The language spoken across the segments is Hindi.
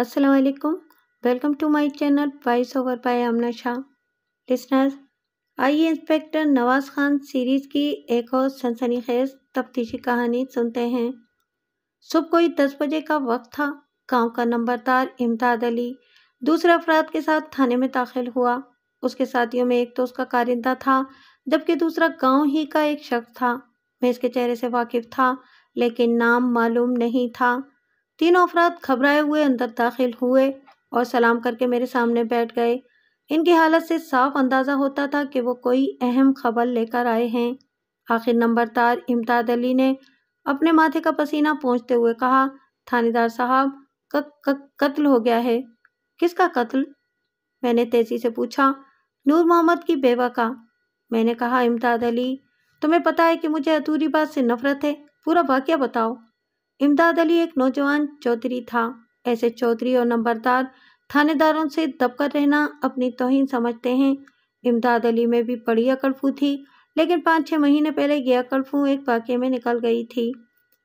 अस्सलाम वालेकुम welcome to my channel voice over by Amna Shah listeners आइए इंस्पेक्टर नवाज़ खान सीरीज़ की एक और सनसनी खेज तफ्तीशी कहानी सुनते हैं सुबह कोई दस बजे का वक्त था गांव का नंबरदार इमदाद अली दूसरे अफराद के साथ थाने में दाखिल हुआ उसके साथियों में एक तो उसका कारिंदा था जबकि दूसरा गाँव ही का एक शख्स था मैं इसके चेहरे से वाकिफ था लेकिन नाम मालूम नहीं था तीनों अफराद घबराए हुए अंदर दाखिल हुए और सलाम करके मेरे सामने बैठ गए इनकी हालत से साफ अंदाज़ा होता था कि वो कोई अहम खबर लेकर आए हैं आखिर नंबरदार इमताद अली ने अपने माथे का पसीना पहुँचते हुए कहा थानेदार साहब कत्ल हो गया है किसका कत्ल मैंने तेज़ी से पूछा नूर मोहम्मद की बेवा का मैंने कहा इमताद अली तुम्हें पता है कि मुझे अधूरी बात से नफरत है पूरा वाक्य बताओ इमदाद अली एक नौजवान चौधरी था ऐसे चौधरी और नंबरदार थानेदारों से दबकर रहना अपनी तोहन समझते हैं इमदाद अली में भी बड़ी अकड़फू थी लेकिन पाँच छः महीने पहले यह अकड़फू एक वाक्य में निकल गई थी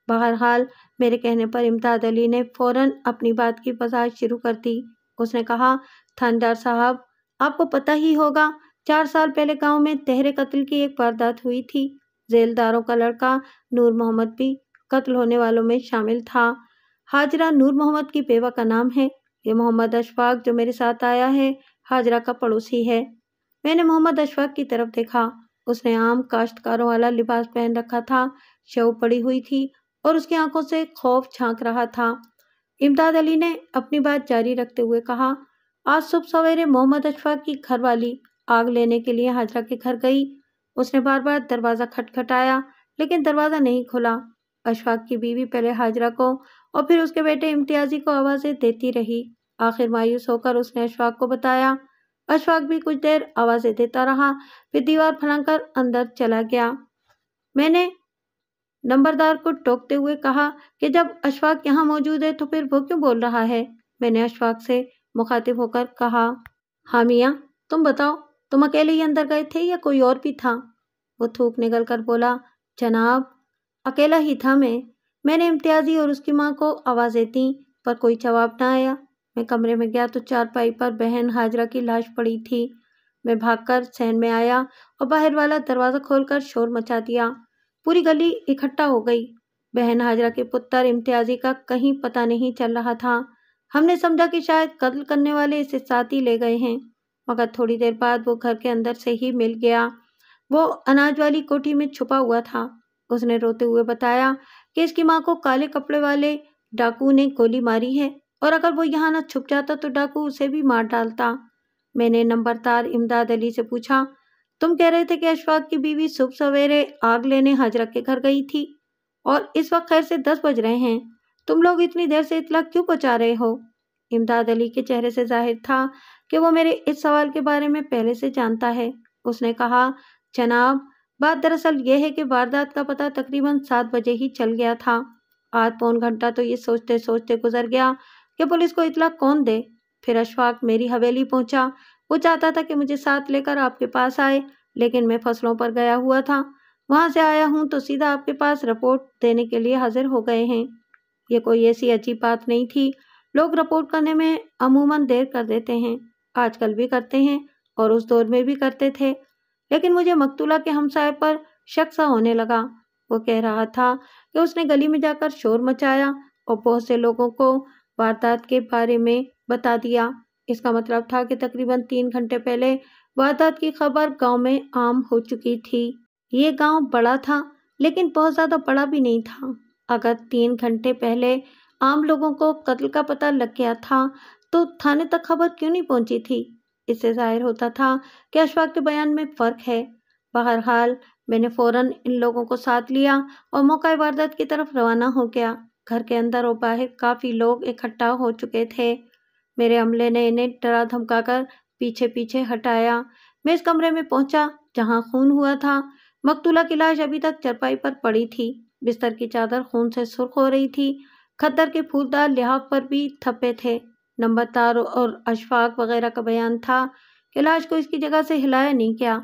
बहरहाल मेरे कहने पर इमदाद अली ने फौरन अपनी बात की वजाहत शुरू कर दी उसने कहा थानेदार साहब आपको पता ही होगा चार साल पहले गांव में तहरे कत्ल की एक वारदात हुई थी जेलदारों का लड़का नूर मोहम्मद भी कत्ल होने वालों में शामिल था हाजरा नूर मोहम्मद की बेवा का नाम है ये मोहम्मद अशफाक जो मेरे साथ आया है हाजरा का पड़ोसी है मैंने मोहम्मद अशफाक की तरफ देखा उसने आम काश्तकारों वाला लिबास पहन रखा था शव पड़ी हुई थी और उसकी आंखों से खौफ झांक रहा था इमदाद अली ने अपनी बात जारी रखते हुए कहा आज सुबह सवेरे मोहम्मद अशफाक की घरवाली आग लेने के लिए हाजरा के घर गई उसने बार बार दरवाज़ा खटखटाया लेकिन दरवाज़ा नहीं खुला अशफाक की बीवी पहले हाजरा को और फिर उसके बेटे इम्तियाजी को आवाज़ें देती रही आखिर मायूस होकर उसने अशफाक को बताया अशफाक भी कुछ देर आवाज़ें देता रहा फिर दीवार फड़ंग अंदर चला गया मैंने नंबरदार को टोकते हुए कहा कि जब अशफाक यहाँ मौजूद है तो फिर वो क्यों बोल रहा है मैंने अशफाक से मुखातिब होकर कहा हाँ मियाँ तुम बताओ तुम अकेले ही अंदर गए थे या कोई और भी था वो थूक निकल कर बोला जनाब अकेला ही था मैं मैंने इम्तियाजी और उसकी माँ को आवाज़ें दी पर कोई जवाब ना आया मैं कमरे में गया तो चारपाई पर बहन हाजरा की लाश पड़ी थी मैं भागकर सहन में आया और बाहर वाला दरवाज़ा खोलकर शोर मचा दिया पूरी गली इकट्ठा हो गई बहन हाजरा के पुत्र इम्तियाजी का कहीं पता नहीं चल रहा था हमने समझा कि शायद कत्ल करने वाले इसे साथ ही ले गए हैं मगर थोड़ी देर बाद वो घर के अंदर से ही मिल गया वो अनाज वाली कोठी में छुपा हुआ था उसने रोते हुए बताया कि इसकी माँ को काले कपड़े वाले डाकू ने गोली मारी है और अगर वो यहाँ ना छुप जाता तो डाकू उसे भी मार डालता मैंने नंबरदार इमदाद अली से पूछा तुम कह रहे थे कि अशफाक की बीवी सुबह सवेरे आग लेने हजरत के घर गई थी और इस वक्त खैर से दस बज रहे हैं तुम लोग इतनी देर से इतला क्यों पहुँचा रहे हो इमदाद अली के चेहरे से जाहिर था कि वो मेरे इस सवाल के बारे में पहले से जानता है उसने कहा जनाब बात दरअसल यह है कि वारदात का पता तकरीबन सात बजे ही चल गया था आध पौन घंटा तो ये सोचते सोचते गुजर गया कि पुलिस को इतला कौन दे फिर अशफाक मेरी हवेली पहुंचा वो चाहता था कि मुझे साथ लेकर आपके पास आए लेकिन मैं फसलों पर गया हुआ था वहाँ से आया हूँ तो सीधा आपके पास रिपोर्ट देने के लिए हाजिर हो गए हैं ये कोई ऐसी अजीब बात नहीं थी लोग रिपोर्ट करने में अमूमन देर कर देते हैं आजकल भी करते हैं और उस दौर में भी करते थे लेकिन मुझे मकतूला के हमसाय पर शक सा होने लगा वो कह रहा था कि उसने गली में जाकर शोर मचाया और बहुत से लोगों को वारदात के बारे में बता दिया इसका मतलब था कि तकरीबन तीन घंटे पहले वारदात की खबर गांव में आम हो चुकी थी ये गांव बड़ा था लेकिन बहुत ज़्यादा बड़ा भी नहीं था अगर तीन घंटे पहले आम लोगों को कत्ल का पता लग गया था तो थाने तक खबर क्यों नहीं पहुंची थी इससे जाहिर होता था कि अशफाक के बयान में फ़र्क है बहरहाल मैंने फ़ौरन इन लोगों को साथ लिया और मौका वारदात की तरफ रवाना हो गया घर के अंदर और बाहर काफ़ी लोग इकट्ठा हो चुके थे मेरे अमले ने इन्हें डरा धमकाकर पीछे पीछे हटाया मैं इस कमरे में पहुंचा जहां खून हुआ था मकतूला की लाश अभी तक चरपाई पर पड़ी थी बिस्तर की चादर खून से सुर्ख हो रही थी खद्दर के फूलदार लिहाफ पर भी थप्पे थे नंबर तार और अशफाक वगैरह का बयान था कि लाश को इसकी जगह से हिलाया नहीं क्या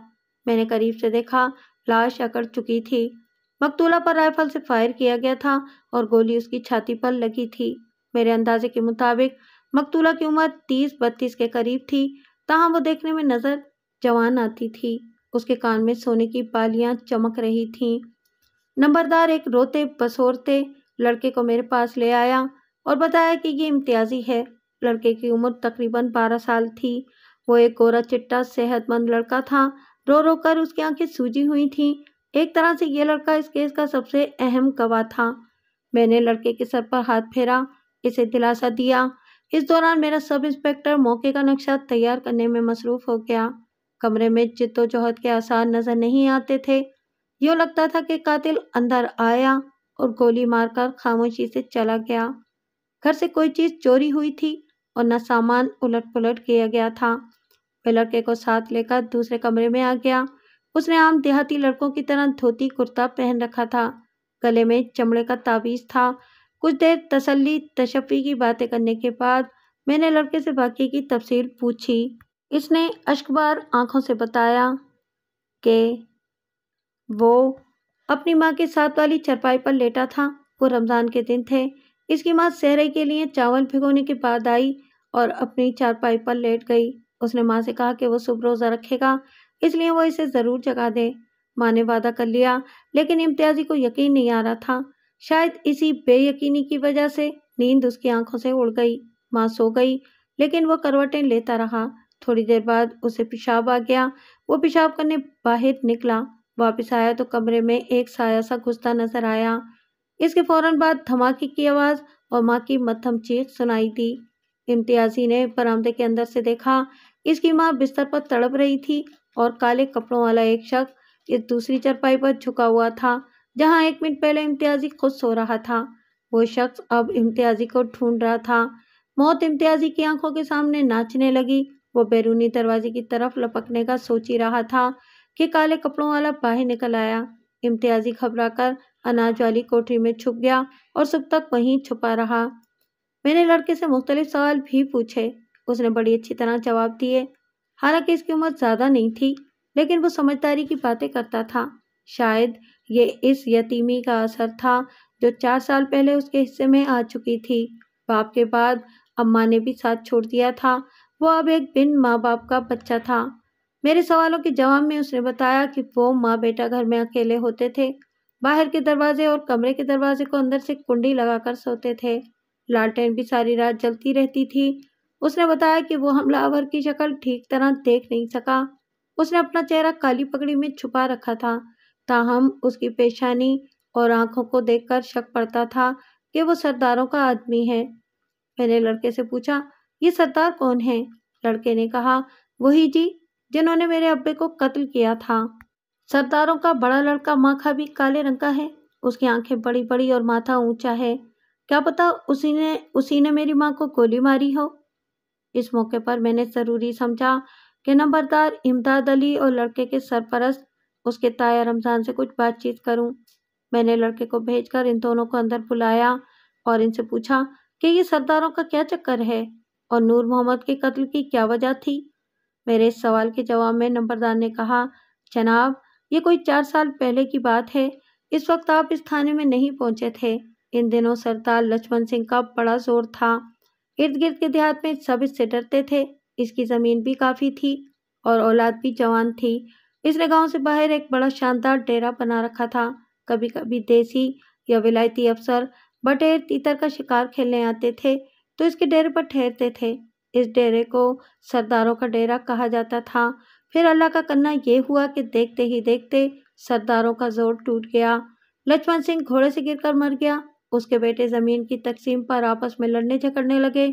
मैंने करीब से देखा लाश अकड़ चुकी थी मकतूला पर राइफल से फायर किया गया था और गोली उसकी छाती पर लगी थी मेरे अंदाजे के मुताबिक मकतूला की उम्र तीस बत्तीस के करीब थी तहाँ वो देखने में नज़र जवान आती थी उसके कान में सोने की बालियां चमक रही थीं नंबरदार एक रोते बसोरते लड़के को मेरे पास ले आया और बताया कि ये इम्तियाजी है लड़के की उम्र तकरीबन बारह साल थी वो एक गोरा चिट्टा सेहतमंद लड़का था रो रो कर उसकी आंखें सूजी हुई थीं एक तरह से ये लड़का इस केस का सबसे अहम गवाह था मैंने लड़के के सर पर हाथ फेरा इसे दिलासा दिया इस दौरान मेरा सब इंस्पेक्टर मौके का नक्शा तैयार करने में मसरूफ हो गया कमरे में जिद्दोजहद के आसार नज़र नहीं आते थे यूँ लगता था कि कातिल अंदर आया और गोली मारकर खामोशी से चला गया घर से कोई चीज़ चोरी हुई थी और न सामान उलट पुलट किया गया था वह लड़के को साथ लेकर दूसरे कमरे में आ गया उसने आम देहाती लड़कों की तरह धोती कुर्ता पहन रखा था गले में चमड़े का ताबीज था कुछ देर तसल्ली तशफ़ी की बातें करने के बाद मैंने लड़के से बाकी की तफसील पूछी इसने अशकबार आंखों से बताया कि वो अपनी माँ के साथ वाली चरपाई पर लेटा था वो रमज़ान के दिन थे इसके बाद सहरे के लिए चावल भिगोने के बाद आई और अपनी चारपाई पर लेट गई उसने माँ से कहा कि वो सुबह रोज़ा रखेगा इसलिए वो इसे ज़रूर जगा दे माँ ने वादा कर लिया लेकिन इम्तियाजी को यकीन नहीं आ रहा था शायद इसी बेयकीनी की वजह से नींद उसकी आंखों से उड़ गई माँ सो गई लेकिन वो करवटें लेता रहा थोड़ी देर बाद उसे पेशाब आ गया वो पेशाब करने बाहर निकला वापस आया तो कमरे में एक साया सा घुसता नजर आया इसके फौरन बाद धमाके की आवाज़ और माँ की मत्थम चीख सुनाई दी इम्तियाजी ने बरामदे के अंदर से देखा इसकी माँ बिस्तर पर तड़प रही थी और काले कपड़ों वाला एक शख्स इस दूसरी चरपाई पर झुका हुआ था जहाँ एक मिनट पहले इम्तियाजी खुद सो रहा था वो शख्स अब इम्तियाजी को ढूंढ रहा था मौत इम्तियाजी की आंखों के सामने नाचने लगी वो बैरूनी दरवाजे की तरफ लपकने का सोच ही रहा था कि काले कपड़ों वाला बाहर निकल आया इम्तियाजी घबराकर अनाज वाली कोठरी में छुप गया और सब तक वहीं छुपा रहा मैंने लड़के से मुख्तलिफ सवाल भी पूछे उसने बड़ी अच्छी तरह जवाब दिए हालांकि इसकी उम्र ज़्यादा नहीं थी लेकिन वो समझदारी की बातें करता था शायद ये इस यतीमी का असर था जो चार साल पहले उसके हिस्से में आ चुकी थी बाप के बाद अम्मा ने भी साथ छोड़ दिया था वो अब एक बिन माँ बाप का बच्चा था मेरे सवालों के जवाब में उसने बताया कि वो माँ बेटा घर में अकेले होते थे बाहर के दरवाजे और कमरे के दरवाजे को अंदर से कुंडी लगाकर सोते थे लालटेन भी सारी रात जलती रहती थी उसने बताया कि वो हमलावर की शक्ल ठीक तरह देख नहीं सका उसने अपना चेहरा काली पगड़ी में छुपा रखा था ताहम उसकी पेशानी और आंखों को देखकर शक पड़ता था कि वो सरदारों का आदमी है मैंने लड़के से पूछा ये सरदार कौन है लड़के ने कहा वही जी जिन्होंने मेरे अब्बे को कत्ल किया था सरदारों का बड़ा लड़का माखा भी काले रंग का है उसकी आंखें बड़ी बड़ी और माथा ऊंचा है क्या पता उसी ने उसी ने मेरी माँ को गोली मारी हो इस मौके पर मैंने ज़रूरी समझा कि नंबरदार इमदाद अली और लड़के के सरपरस्त उसके ताया रमज़ान से कुछ बातचीत करूं। मैंने लड़के को भेजकर इन दोनों को अंदर बुलाया और इनसे पूछा कि ये सरदारों का क्या चक्कर है और नूर मोहम्मद के कत्ल की क्या वजह थी मेरे इस सवाल के जवाब में नंबरदार ने कहा जनाब ये कोई चार साल पहले की बात है इस वक्त आप इस थाने में नहीं पहुंचे थे इन दिनों सरदार लक्ष्मण सिंह का बड़ा जोर था इर्द गिर्द के देहात में सब इससे डरते थे इसकी ज़मीन भी काफ़ी थी और औलाद भी जवान थी इसने गांव से बाहर एक बड़ा शानदार डेरा बना रखा था कभी कभी देसी या विलायती अफसर बटेर तीतर का शिकार खेलने आते थे तो इसके डेरे पर ठहरते थे इस डेरे को सरदारों का डेरा कहा जाता था फिर अल्लाह का करना ये हुआ कि देखते ही देखते सरदारों का जोर टूट गया लक्ष्मण सिंह घोड़े से गिरकर मर गया उसके बेटे ज़मीन की तकसीम पर आपस में लड़ने झगड़ने लगे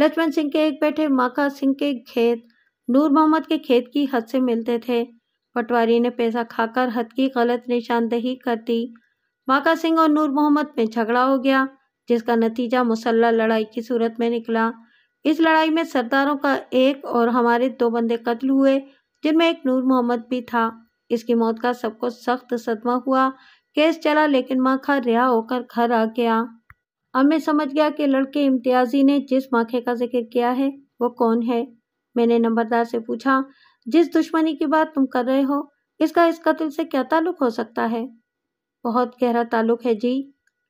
लक्ष्मण सिंह के एक बेटे माका सिंह के खेत नूर मोहम्मद के खेत की हद से मिलते थे पटवारी ने पैसा खाकर हद की गलत निशानदेही कर दी माका सिंह और नूर मोहम्मद में झगड़ा हो गया जिसका नतीजा मुसल्ला लड़ाई की सूरत में निकला इस लड़ाई में सरदारों का एक और हमारे दो बंदे कत्ल हुए जिनमें एक नूर मोहम्मद भी था इसकी मौत का सबको सख्त सदमा हुआ केस चला लेकिन माखा रिहा होकर घर आ गया अब मैं समझ गया कि लड़के इम्तियाजी ने जिस माखे का जिक्र किया है वो कौन है मैंने नंबरदार से पूछा जिस दुश्मनी की बात तुम कर रहे हो इसका इस कत्ल से क्या ताल्लुक हो सकता है बहुत गहरा ताल्लुक है जी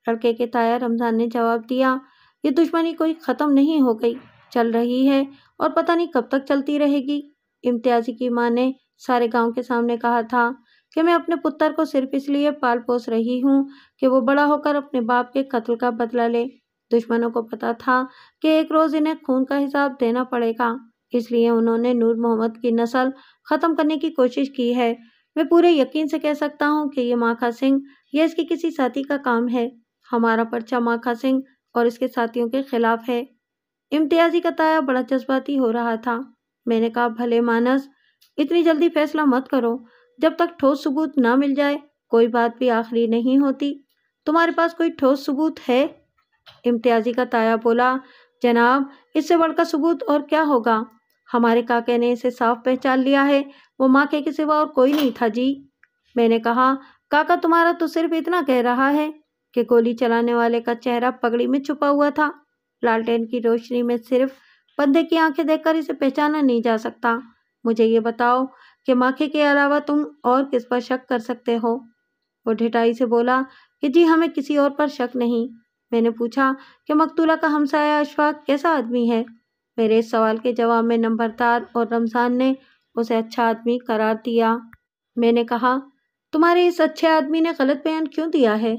लड़के के ताया रमज़ान ने जवाब दिया ये दुश्मनी कोई ख़त्म नहीं हो गई चल रही है और पता नहीं कब तक चलती रहेगी इम्तियाजी की माँ ने सारे गांव के सामने कहा था कि मैं अपने पुत्र को सिर्फ इसलिए पाल पोस रही हूँ कि वो बड़ा होकर अपने बाप के कत्ल का बदला ले दुश्मनों को पता था कि एक रोज़ इन्हें खून का हिसाब देना पड़ेगा इसलिए उन्होंने नूर मोहम्मद की नस्ल ख़त्म करने की कोशिश की है मैं पूरे यकीन से कह सकता हूँ कि ये माखा सिंह यह इसके किसी साथी का काम है हमारा पर्चा माखा सिंह और इसके साथियों के खिलाफ है इम्तियाजी का ताया बड़ा जज्बाती हो रहा था मैंने कहा भले मानस इतनी जल्दी फैसला मत करो जब तक ठोस सबूत ना मिल जाए कोई बात भी आखिरी नहीं होती तुम्हारे पास कोई ठोस सबूत है इम्तियाजी का ताया बोला जनाब इससे बढ़कर सबूत और क्या होगा हमारे काके ने इसे साफ पहचान लिया है वो माँ के, के सिवा और कोई नहीं था जी मैंने कहा काका तुम्हारा तो सिर्फ इतना कह रहा है कि गोली चलाने वाले का चेहरा पगड़ी में छुपा हुआ था लालटेन की रोशनी में सिर्फ बंदे की आंखें देखकर इसे पहचाना नहीं जा सकता मुझे ये बताओ कि माखे के अलावा तुम और किस पर शक कर सकते हो वो ढिटाई से बोला कि जी हमें किसी और पर शक नहीं मैंने पूछा कि मकतूला का हमसाया अशफाक कैसा आदमी है मेरे इस सवाल के जवाब में नंबरदार और रमज़ान ने उसे अच्छा आदमी करार दिया मैंने कहा तुम्हारे इस अच्छे आदमी ने गलत बयान क्यों दिया है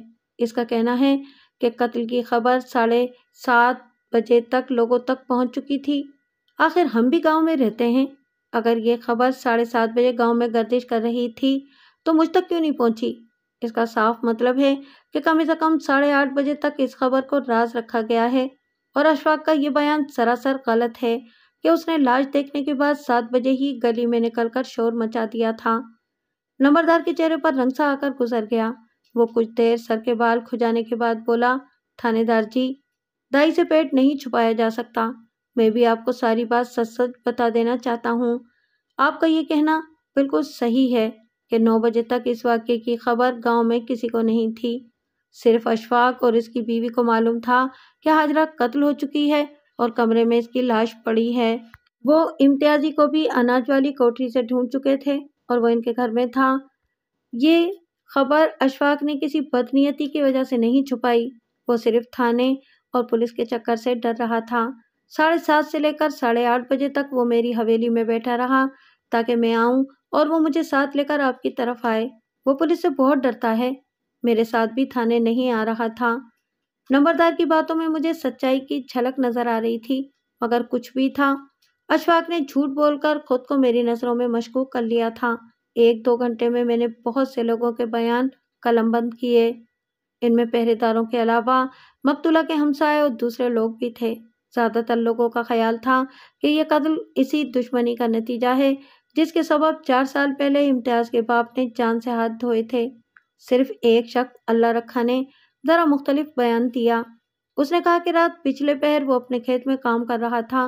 इसका कहना है कि कत्ल की खबर साढ़े सात बजे तक लोगों तक पहुंच चुकी थी आखिर हम भी गांव में रहते हैं अगर ये खबर साढ़े सात बजे गांव में गर्दिश कर रही थी तो मुझ तक क्यों नहीं पहुंची इसका साफ मतलब है कि कम से कम साढ़े आठ बजे तक इस खबर को राज रखा गया है और अशफाक का ये बयान सरासर गलत है कि उसने लाश देखने के बाद सात बजे ही गली में निकल शोर मचा दिया था नंबरदार के चेहरे पर रंगसा आकर गुजर गया वो कुछ देर सर के बाल खुजाने के बाद बोला थानेदार जी दाई से पेट नहीं छुपाया जा सकता मैं भी आपको सारी बात सच सच बता देना चाहता हूँ आपका ये कहना बिल्कुल सही है कि नौ बजे तक इस वाक्य की खबर गांव में किसी को नहीं थी सिर्फ अशफाक और इसकी बीवी को मालूम था कि हाजरा कत्ल हो चुकी है और कमरे में इसकी लाश पड़ी है वो इम्तियाजी को भी अनाज वाली कोठरी से ढूंढ चुके थे और वो इनके घर में था ये खबर अशफाक ने किसी बदनीयती की वजह से नहीं छुपाई वो सिर्फ थाने और पुलिस के चक्कर से डर रहा था साढ़े सात से लेकर साढ़े आठ बजे तक वो मेरी हवेली में बैठा रहा ताकि मैं आऊं और वो मुझे साथ लेकर आपकी तरफ आए वो पुलिस से बहुत डरता है मेरे साथ भी थाने नहीं आ रहा था नंबरदार की बातों में मुझे सच्चाई की झलक नज़र आ रही थी मगर कुछ भी था अशफाक ने झूठ बोलकर खुद को मेरी नज़रों में मशकूक कर लिया था एक दो घंटे में मैंने बहुत से लोगों के बयान कलमबंद किए इनमें पहरेदारों के अलावा मकतुला के हमसाए और दूसरे लोग भी थे ज़्यादातर लोगों का ख्याल था कि यह कत्ल इसी दुश्मनी का नतीजा है जिसके सबब चार साल पहले इम्तियाज़ के बाप ने जान से हाथ धोए थे सिर्फ एक शख्स अल्लाह रखा ने ज़रा मुख्तलिफ बयान दिया उसने कहा कि रात पिछले पहर वो अपने खेत में काम कर रहा था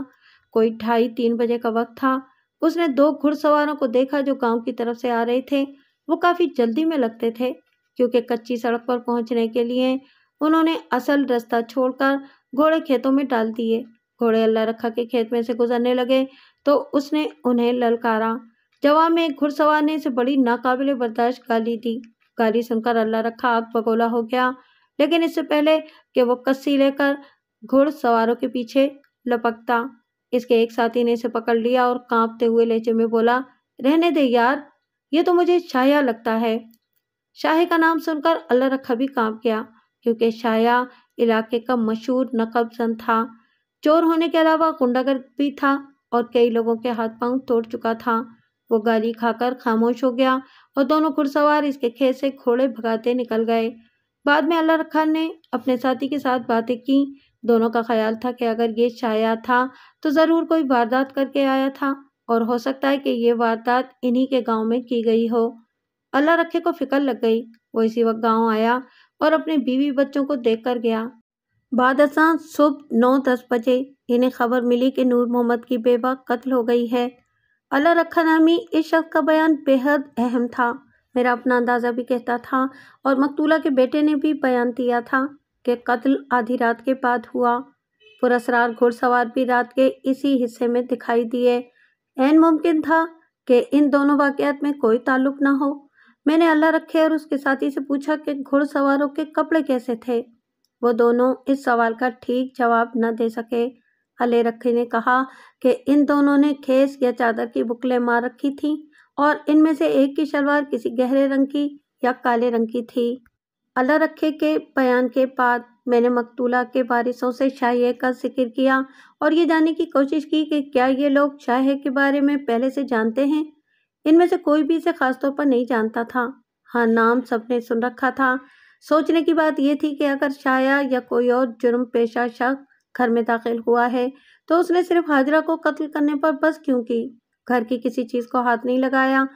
कोई ढाई तीन बजे का वक्त था उसने दो घुड़सवारों को देखा जो गांव की तरफ से आ रहे थे वो काफ़ी जल्दी में लगते थे क्योंकि कच्ची सड़क पर पहुंचने के लिए उन्होंने असल रास्ता छोड़कर घोड़े खेतों में डाल दिए घोड़े अल्लाह रखा के खेत में से गुजरने लगे तो उसने उन्हें ललकारा जवाब में घुड़सवार ने इसे बड़ी नाकाबिल बर्दाश्त गाली दी गाली सुनकर अल्लाह रखा आग बगोला हो गया लेकिन इससे पहले कि वो कस्सी लेकर घुड़सवारों के पीछे लपकता इसके एक साथी ने इसे पकड़ लिया और कांपते हुए लहजे में बोला रहने दे यार ये तो मुझे छाया लगता है शाहे का नाम सुनकर रखा भी काम गया क्योंकि शाया इलाके का मशहूर नकबजन था चोर होने के अलावा गुंडागर भी था और कई लोगों के हाथ पांव तोड़ चुका था वो गाली खाकर खामोश हो गया और दोनों घुड़सवार इसके खेत से घोड़े भगाते निकल गए बाद में अल्लाह रखा ने अपने साथी के साथ बातें की दोनों का ख्याल था कि अगर ये शाया था तो ज़रूर कोई वारदात करके आया था और हो सकता है कि ये वारदात इन्हीं के गांव में की गई हो अल्लाह रखे को फिक्र लग गई वो इसी वक्त गांव आया और अपने बीवी बच्चों को देख कर गया बाद सुबह नौ दस बजे इन्हें खबर मिली कि नूर मोहम्मद की बेवा कत्ल हो गई है अल्लाह रखा नामी इस शख्स का बयान बेहद अहम था मेरा अपना अंदाज़ा भी कहता था और मकतूला के बेटे ने भी बयान दिया था कि कत्ल आधी रात के बाद हुआ पुरसरार घुड़सवार भी रात के इसी हिस्से में दिखाई दिए एन मुमकिन था कि इन दोनों वाक़ में कोई ताल्लुक ना हो मैंने अल्लाह रखे और उसके साथी से पूछा कि घुड़सवारों के कपड़े कैसे थे वो दोनों इस सवाल का ठीक जवाब न दे सके अले रखे ने कहा कि इन दोनों ने खेस या चादर की बुकलें मार रखी थीं और इनमें से एक की शलवार किसी गहरे रंग की या काले रंग की थी अल्लाह रखे के बयान के बाद मैंने मकतूला के वारिसों से शाहे का जिक्र किया और ये जानने की कोशिश की कि क्या ये लोग शाहे के बारे में पहले से जानते हैं इनमें से कोई भी इसे खासतौर पर नहीं जानता था हाँ नाम सबने सुन रखा था सोचने की बात यह थी कि अगर शाया या कोई और जुर्म पेशा शख्स घर में दाखिल हुआ है तो उसने सिर्फ हाजरा को कत्ल करने पर बस क्यों की घर की किसी चीज़ को हाथ नहीं लगाया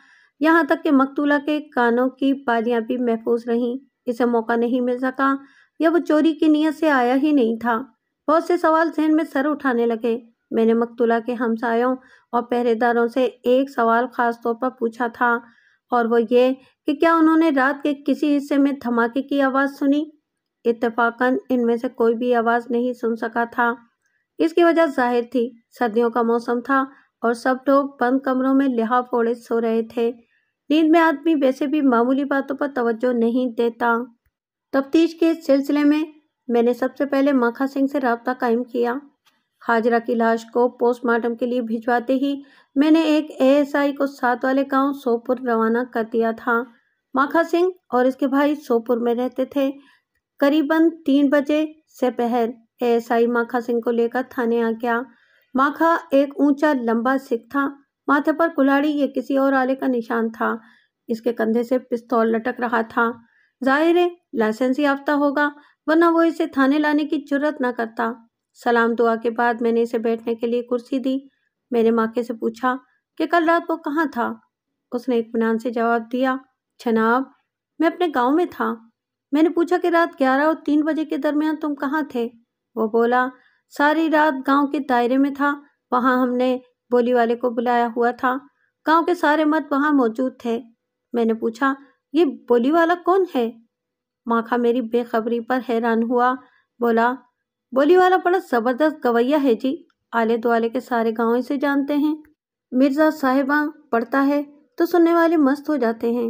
यहाँ तक कि मकतूला के कानों की बालियां भी महफूज रहीं इसे मौका नहीं मिल सका या वो चोरी की नीयत से आया ही नहीं था बहुत से सवाल जहन में सर उठाने लगे मैंने मकतूला के हमसायों और पहरेदारों से एक सवाल ख़ास तौर पर पूछा था और वो ये कि क्या उन्होंने रात के किसी हिस्से में धमाके की आवाज़ सुनी इतफाक़न इनमें से कोई भी आवाज़ नहीं सुन सका था इसकी वजह जाहिर थी सर्दियों का मौसम था और सब लोग बंद कमरों में लिहा फोड़े सो रहे थे नींद में आदमी वैसे भी मामूली बातों पर तवज्जो नहीं देता तफ्तीश के इस सिलसिले में मैंने सबसे पहले माखा सिंह से रबता कायम किया हाजरा की लाश को पोस्टमार्टम के लिए भिजवाते ही मैंने एक एएसआई को साथ वाले गांव सोपुर रवाना कर दिया था माखा सिंह और इसके भाई सोपुर में रहते थे करीबन तीन बजे से पहर एएसआई माखा सिंह को लेकर थाने आ गया माखा एक ऊंचा लंबा सिख था माथे पर कुल्हाड़ी या किसी और आले का निशान था इसके कंधे से पिस्तौल लटक रहा था जाहिर है लाइसेंस ही याफ्ता होगा वरना वो इसे थाने लाने की जरूरत ना करता सलाम दुआ के बाद मैंने इसे बैठने के लिए कुर्सी दी मैंने माके से पूछा कि कल रात वो कहाँ था उसने इतमान से जवाब दिया जनाब मैं अपने गांव में था मैंने पूछा कि रात ग्यारह और तीन बजे के दरमियान तुम कहाँ थे वो बोला सारी रात गांव के दायरे में था वहाँ हमने बोली वाले को बुलाया हुआ था गांव के सारे मर्द वहाँ मौजूद थे मैंने पूछा ये बोली वाला कौन है माखा मेरी बेखबरी पर हैरान हुआ बोला बोली वाला बड़ा ज़बरदस्त गवैया है जी आले दुआले के सारे गाँव इसे जानते हैं मिर्ज़ा साहिबा पढ़ता है तो सुनने वाले मस्त हो जाते हैं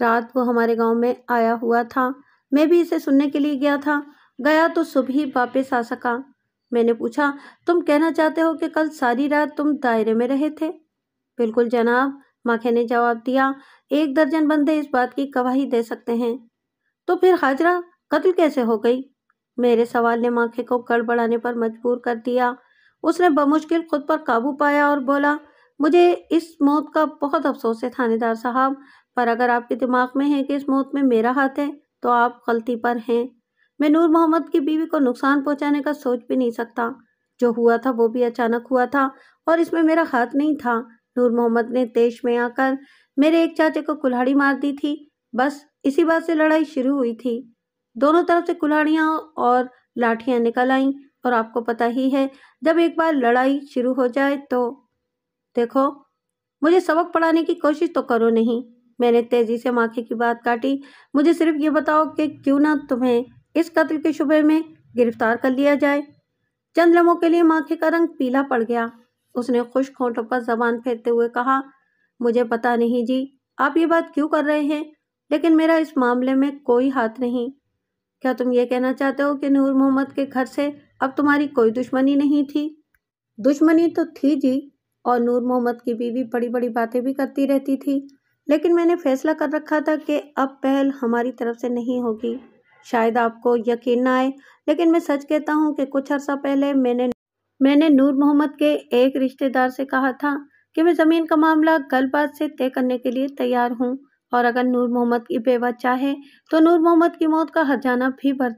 रात वो हमारे गांव में आया हुआ था मैं भी इसे सुनने के लिए गया था गया तो सुबह ही वापस आ सका मैंने पूछा तुम कहना चाहते हो कि कल सारी रात तुम दायरे में रहे थे बिल्कुल जनाब माखे ने जवाब दिया एक दर्जन बंदे इस बात की गवाही दे सकते हैं तो फिर हाजरा कत्ल कैसे हो गई मेरे सवाल ने माखे को गड़बड़ाने पर मजबूर कर दिया उसने बमुश्किल खुद पर काबू पाया और बोला मुझे इस मौत का बहुत अफसोस है थानेदार साहब पर अगर आपके दिमाग में है कि इस मौत में मेरा हाथ है तो आप गलती पर हैं मैं नूर मोहम्मद की बीवी को नुकसान पहुंचाने का सोच भी नहीं सकता जो हुआ था वो भी अचानक हुआ था और इसमें मेरा हाथ नहीं था नूर मोहम्मद ने तेज में आकर मेरे एक चाचे को कुल्हाड़ी मार दी थी बस इसी बात से लड़ाई शुरू हुई थी दोनों तरफ से कुल्हाड़ियाँ और लाठियाँ निकल आईं और आपको पता ही है जब एक बार लड़ाई शुरू हो जाए तो देखो मुझे सबक पढ़ाने की कोशिश तो करो नहीं मैंने तेज़ी से माखे की बात काटी मुझे सिर्फ ये बताओ कि क्यों ना तुम्हें इस कत्ल के शुबे में गिरफ्तार कर लिया जाए चंद लम्हों के लिए माखे का रंग पीला पड़ गया उसने खुश खोटों पर जबान फेरते हुए कहा मुझे पता नहीं जी आप ये बात क्यों कर रहे हैं लेकिन मेरा इस मामले में कोई हाथ नहीं क्या तुम ये कहना चाहते हो कि नूर मोहम्मद के घर से अब तुम्हारी कोई दुश्मनी नहीं थी दुश्मनी तो थी जी और नूर मोहम्मद की बीवी बड़ी बड़ी बातें भी करती रहती थी लेकिन मैंने फैसला कर रखा था कि अब पहल हमारी तरफ से नहीं होगी शायद आपको यकीन ना आए लेकिन मैं सच कहता हूँ कि कुछ अर्सा पहले मैंने मैंने नूर मोहम्मद के एक रिश्तेदार से कहा था कि मैं ज़मीन का मामला गलबात से तय करने के लिए तैयार हूँ और अगर नूर मोहम्मद की बेवा चाहे तो नूर मोहम्मद की मौत का हजाना भी भर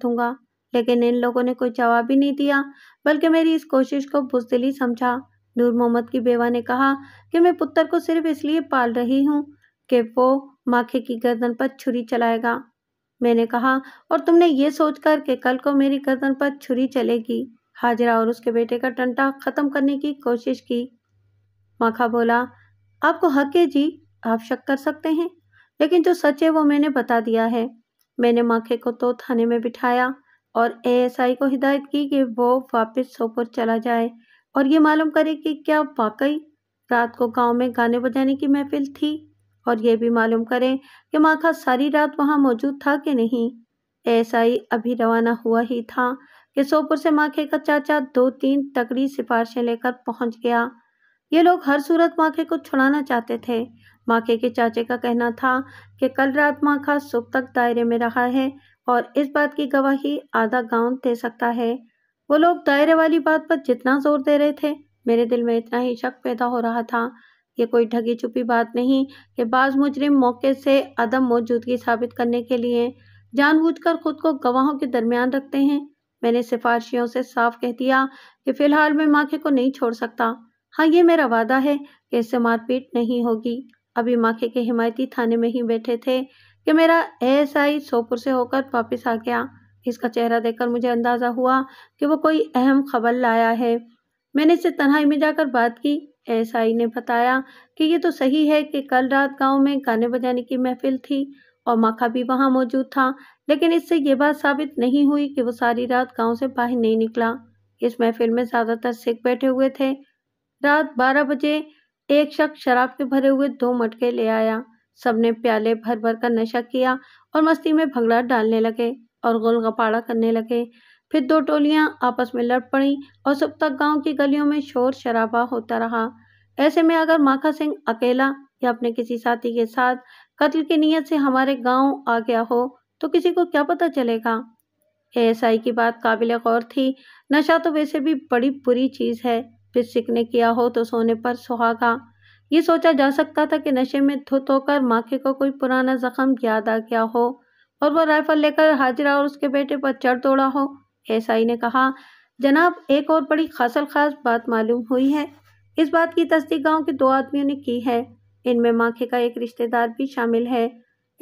लेकिन इन लोगों ने कोई जवाब ही नहीं दिया बल्कि मेरी इस कोशिश को बुजदिली समझा नूर मोहम्मद की बेवा ने कहा कि मैं पुत्र को सिर्फ इसलिए पाल रही हूँ कि वो माखे की गर्दन पर छुरी चलाएगा मैंने कहा और तुमने ये सोच कर कि कल को मेरी गर्दन पर छुरी चलेगी हाजरा और उसके बेटे का टंटा ख़त्म करने की कोशिश की माखा बोला आपको हक है जी आप शक कर सकते हैं लेकिन जो सच है वो मैंने बता दिया है मैंने माखे को तो थाने में बिठाया और एएसआई को हिदायत की कि वो वापस सोपुर चला जाए और ये मालूम करे कि क्या वाकई रात को गांव में गाने बजाने की महफिल थी और ये भी मालूम करें कि माखा सारी रात वहाँ मौजूद था कि नहीं एएसआई अभी रवाना हुआ ही था कि सोपुर से माखे का चाचा दो तीन तकड़ी सिफारिशें लेकर पहुंच गया ये लोग हर सूरत माखे को छुड़ाना चाहते थे माके के चाचे का कहना था कि कल रात माँ का सुबह तक दायरे में रहा है और इस बात की गवाही आधा गांव दे सकता है वो लोग दायरे वाली बात पर जितना जोर दे रहे थे मेरे दिल में इतना ही शक पैदा हो रहा था ये कोई ढगी छुपी बात नहीं कि बाज मुजरिम मौके से अदम मौजूदगी साबित करने के लिए जानबूझकर खुद को गवाहों के दरमियान रखते हैं मैंने सिफारशियों से साफ कह दिया कि फिलहाल मैं माँ के को नहीं छोड़ सकता हाँ ये मेरा वादा है कि इससे मारपीट नहीं होगी अभी माखे के हिमायती थाने में ही बैठे थे कि मेरा एएसआई सोपुर से होकर वापस आ गया इसका चेहरा देखकर मुझे अंदाज़ा हुआ कि वो कोई अहम खबर लाया है मैंने इससे तन्हाई में जाकर बात की एएसआई ने बताया कि ये तो सही है कि कल रात गांव में गाने बजाने की महफिल थी और माखा भी वहां मौजूद था लेकिन इससे ये बात साबित नहीं हुई कि वो सारी रात गाँव से बाहर नहीं निकला इस महफिल में ज़्यादातर सिख बैठे हुए थे रात बारह बजे एक शख्स शराब के भरे हुए दो मटके ले आया सबने प्याले भर भर कर नशा किया और मस्ती में भंगड़ा डालने लगे और गोल गपाड़ा करने लगे फिर दो टोलियां आपस में लड़ पड़ी और सब तक गांव की गलियों में शोर शराबा होता रहा ऐसे में अगर माखा सिंह अकेला या अपने किसी साथी के साथ कत्ल की नीयत से हमारे गांव आ गया हो तो किसी को क्या पता चलेगा एएसआई की बात काबिल गौर थी नशा तो वैसे भी बड़ी बुरी चीज़ है फिर शिक ने किया हो तो सोने पर सुहागा ये सोचा जा सकता था कि नशे में धुत होकर माखे को कोई पुराना जख्म याद आ गया हो और वह राइफल लेकर हाजिरा और उसके बेटे पर चढ़ तोड़ा हो एसआई ने कहा जनाब एक और बड़ी खासल खास बात मालूम हुई है इस बात की तस्दीक गांव के दो आदमियों ने की है इनमें माखे का एक रिश्तेदार भी शामिल है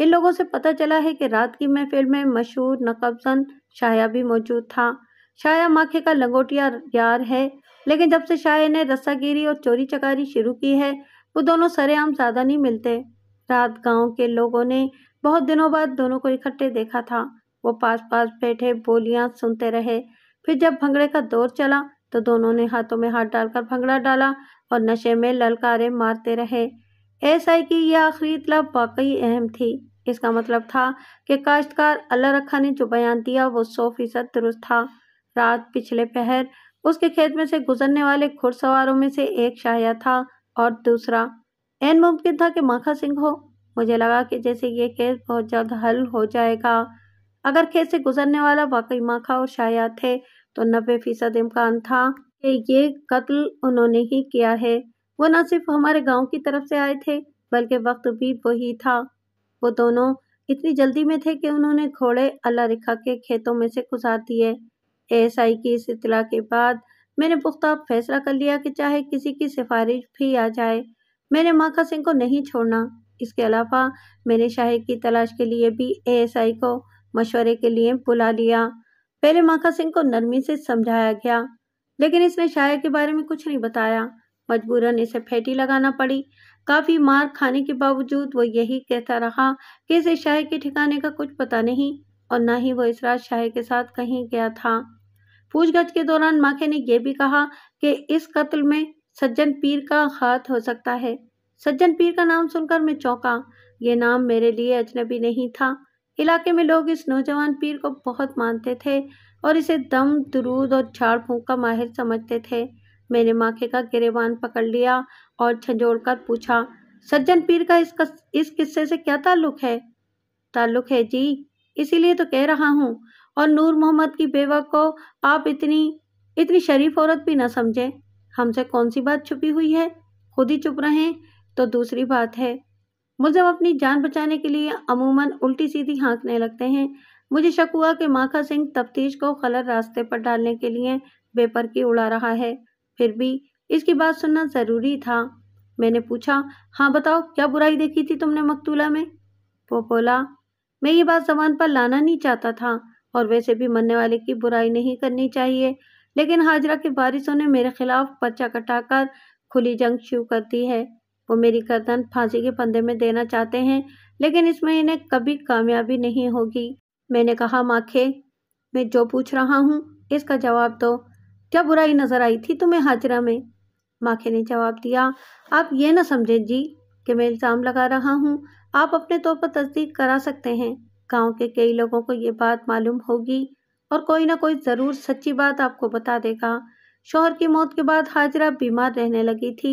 इन लोगों से पता चला है कि रात की महफिल में मशहूर नकबजन शाया भी मौजूद था शाया माखे का लंगोटिया यार है लेकिन जब से शायर ने रस्सागिरी और चोरी चकारी शुरू की है वो दोनों सरेआम ज़्यादा नहीं मिलते रात गांव के लोगों ने बहुत दिनों बाद दोनों को इकट्ठे देखा था वो पास पास बैठे बोलियां सुनते रहे फिर जब भंगड़े का दौर चला तो दोनों ने हाथों में हाथ डालकर भंगड़ा डाला और नशे में ललकारे मारते रहे ऐसा की यह आखिरी इतलाब वाकई अहम थी इसका मतलब था कि काश्तकार अल्लाह रखा ने जो बयान दिया वो सौ फीसद दुरुस्त था रात पिछले पहर उसके खेत में से गुजरने वाले घुड़सवारों में से एक शाया था और दूसरा एन मुमकिन था कि माखा सिंह हो मुझे लगा कि जैसे ये केस बहुत जल्द हल हो जाएगा अगर खेत से गुजरने वाला वाकई माखा और शाया थे तो नब्बे फीसद इम्कान था कि ये कत्ल उन्होंने ही किया है वो न सिर्फ हमारे गांव की तरफ से आए थे बल्कि वक्त भी वही था वो दोनों इतनी जल्दी में थे कि उन्होंने घोड़े अल्लाह रिखा के खेतों में से गुजार दिए एएसआई की इस इतला के बाद मैंने पुख्ता फैसला कर लिया कि चाहे किसी की सिफारिश भी आ जाए मैंने माखा सिंह को नहीं छोड़ना इसके अलावा मैंने शाहिद की तलाश के लिए भी एएसआई को मशवरे के लिए बुला लिया पहले माखा सिंह को नरमी से समझाया गया लेकिन इसने शायर के बारे में कुछ नहीं बताया मजबूरन इसे फेटी लगाना पड़ी काफ़ी मार खाने के बावजूद वो यही कहता रहा कि इसे शाहिद के ठिकाने का कुछ पता नहीं और न ही वो इसराज शाह के साथ कहीं गया था पूछगछ के दौरान माखे ने यह भी कहा कि इस कत्ल में सज्जन पीर का हाथ हो सकता है सज्जन पीर का नाम सुनकर मैं चौंका ये नाम मेरे लिए अजनबी नहीं था इलाके में लोग इस नौजवान पीर को बहुत मानते थे और इसे दम दरूद और झाड़ फूंक का माहिर समझते थे मैंने माखे का गिरेबान पकड़ लिया और छंझोड़ कर पूछा सज्जन पीर का इस किस्से से क्या ताल्लुक है ताल्लुक है जी इसीलिए तो कह रहा हूँ और नूर मोहम्मद की बेवा को आप इतनी इतनी शरीफ औरत भी ना समझें हमसे कौन सी बात छुपी हुई है खुद ही चुप रहें तो दूसरी बात है मुलजम अपनी जान बचाने के लिए अमूमन उल्टी सीधी हाँकने लगते हैं मुझे शक हुआ कि माखा सिंह तफ्तीश को खलर रास्ते पर डालने के लिए बेपर की उड़ा रहा है फिर भी इसकी बात सुनना ज़रूरी था मैंने पूछा हाँ बताओ क्या बुराई देखी थी तुमने मकतूला में वो बोला मैं ये बात जबान पर लाना नहीं चाहता था और वैसे भी मरने वाले की बुराई नहीं करनी चाहिए लेकिन हाजरा के वारिसों ने मेरे खिलाफ पर्चा कटाकर खुली जंग शुरू कर दी है वो मेरी गर्दन फांसी के पंदे में देना चाहते हैं लेकिन इसमें इन्हें कभी कामयाबी नहीं होगी मैंने कहा माखे मैं जो पूछ रहा हूँ इसका जवाब दो क्या बुराई नज़र आई थी तुम्हें हाजरा में माखे ने जवाब दिया आप ये ना समझें जी कि मैं इल्ज़ाम लगा रहा हूँ आप अपने तौर पर तस्दीक करा सकते हैं गांव के कई लोगों को ये बात मालूम होगी और कोई ना कोई ज़रूर सच्ची बात आपको बता देगा शोहर की मौत के बाद हाजरा बीमार रहने लगी थी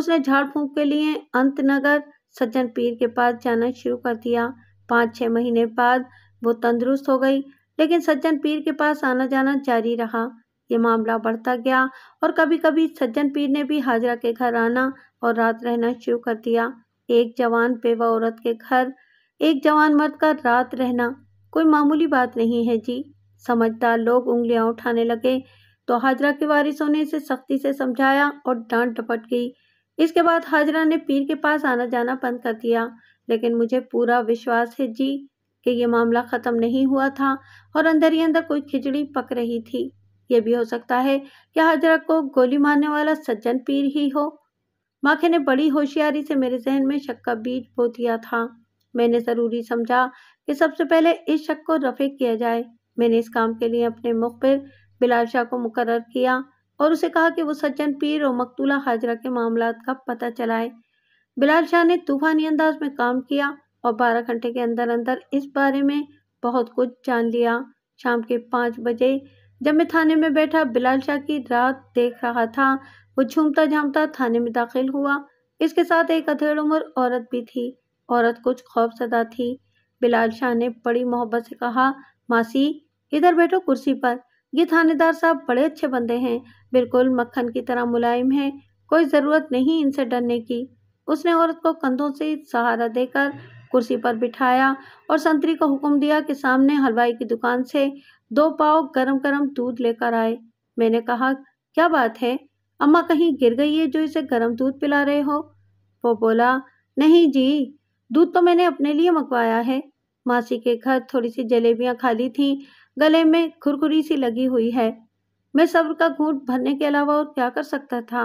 उसने झाड़ फूंक के लिए अंतनगर सज्जन पीर के पास जाना शुरू कर दिया पाँच छः महीने बाद वो तंदुरुस्त हो गई लेकिन सज्जन पीर के पास आना जाना जारी रहा ये मामला बढ़ता गया और कभी कभी सज्जन पीर ने भी हाजरा के घर आना और रात रहना शुरू कर दिया एक जवान पेवा औरत के घर एक जवान मर्द का रात रहना कोई मामूली बात नहीं है जी समझदार लोग उंगलियां उठाने लगे तो हाजरा के वारिसों ने इसे सख्ती से समझाया और डांट डपट गई इसके बाद हाजरा ने पीर के पास आना जाना बंद कर दिया लेकिन मुझे पूरा विश्वास है जी कि यह मामला ख़त्म नहीं हुआ था और अंदर ही अंदर कोई खिचड़ी पक रही थी यह भी हो सकता है कि हाजरा को गोली मारने वाला सज्जन पीर ही हो माखे ने बड़ी होशियारी से मेरे जहन में शक का बीज बो दिया था मैंने ज़रूरी समझा कि सबसे पहले इस शक को रफ़े किया जाए मैंने इस काम के लिए अपने मुखबिर बिलाल शाह को मुकर किया और उसे कहा कि वो सज्जन पीर और मकतूला हाजरा के मामला का पता चलाए बिलाल शाह ने तूफानी अंदाज में काम किया और बारह घंटे के अंदर अंदर इस बारे में बहुत कुछ जान लिया शाम के पाँच बजे जब मैं थाने में बैठा बिलाल शाह की रात देख रहा था वो झूमता झामता थाने में दाखिल हुआ इसके साथ एक अधेड़ उम्र औरत भी थी औरत कुछ खौफ सदा थी बिलाल शाह ने बड़ी मोहब्बत से कहा मासी इधर बैठो कुर्सी पर ये थानेदार साहब बड़े अच्छे बंदे हैं बिल्कुल मक्खन की तरह मुलायम है कोई ज़रूरत नहीं इनसे डरने की उसने औरत को कंधों से सहारा देकर कुर्सी पर बिठाया और संतरी को हुक्म दिया कि सामने हलवाई की दुकान से दो पाव गरम गरम दूध लेकर आए मैंने कहा क्या बात है अम्मा कहीं गिर गई है जो इसे गर्म दूध पिला रहे हो वो बोला नहीं जी दूध तो मैंने अपने लिए मंगवाया है मासी के घर थोड़ी सी जलेबियाँ खाली थीं गले में खुरखुरी सी लगी हुई है मैं सब्र का घूट भरने के अलावा और क्या कर सकता था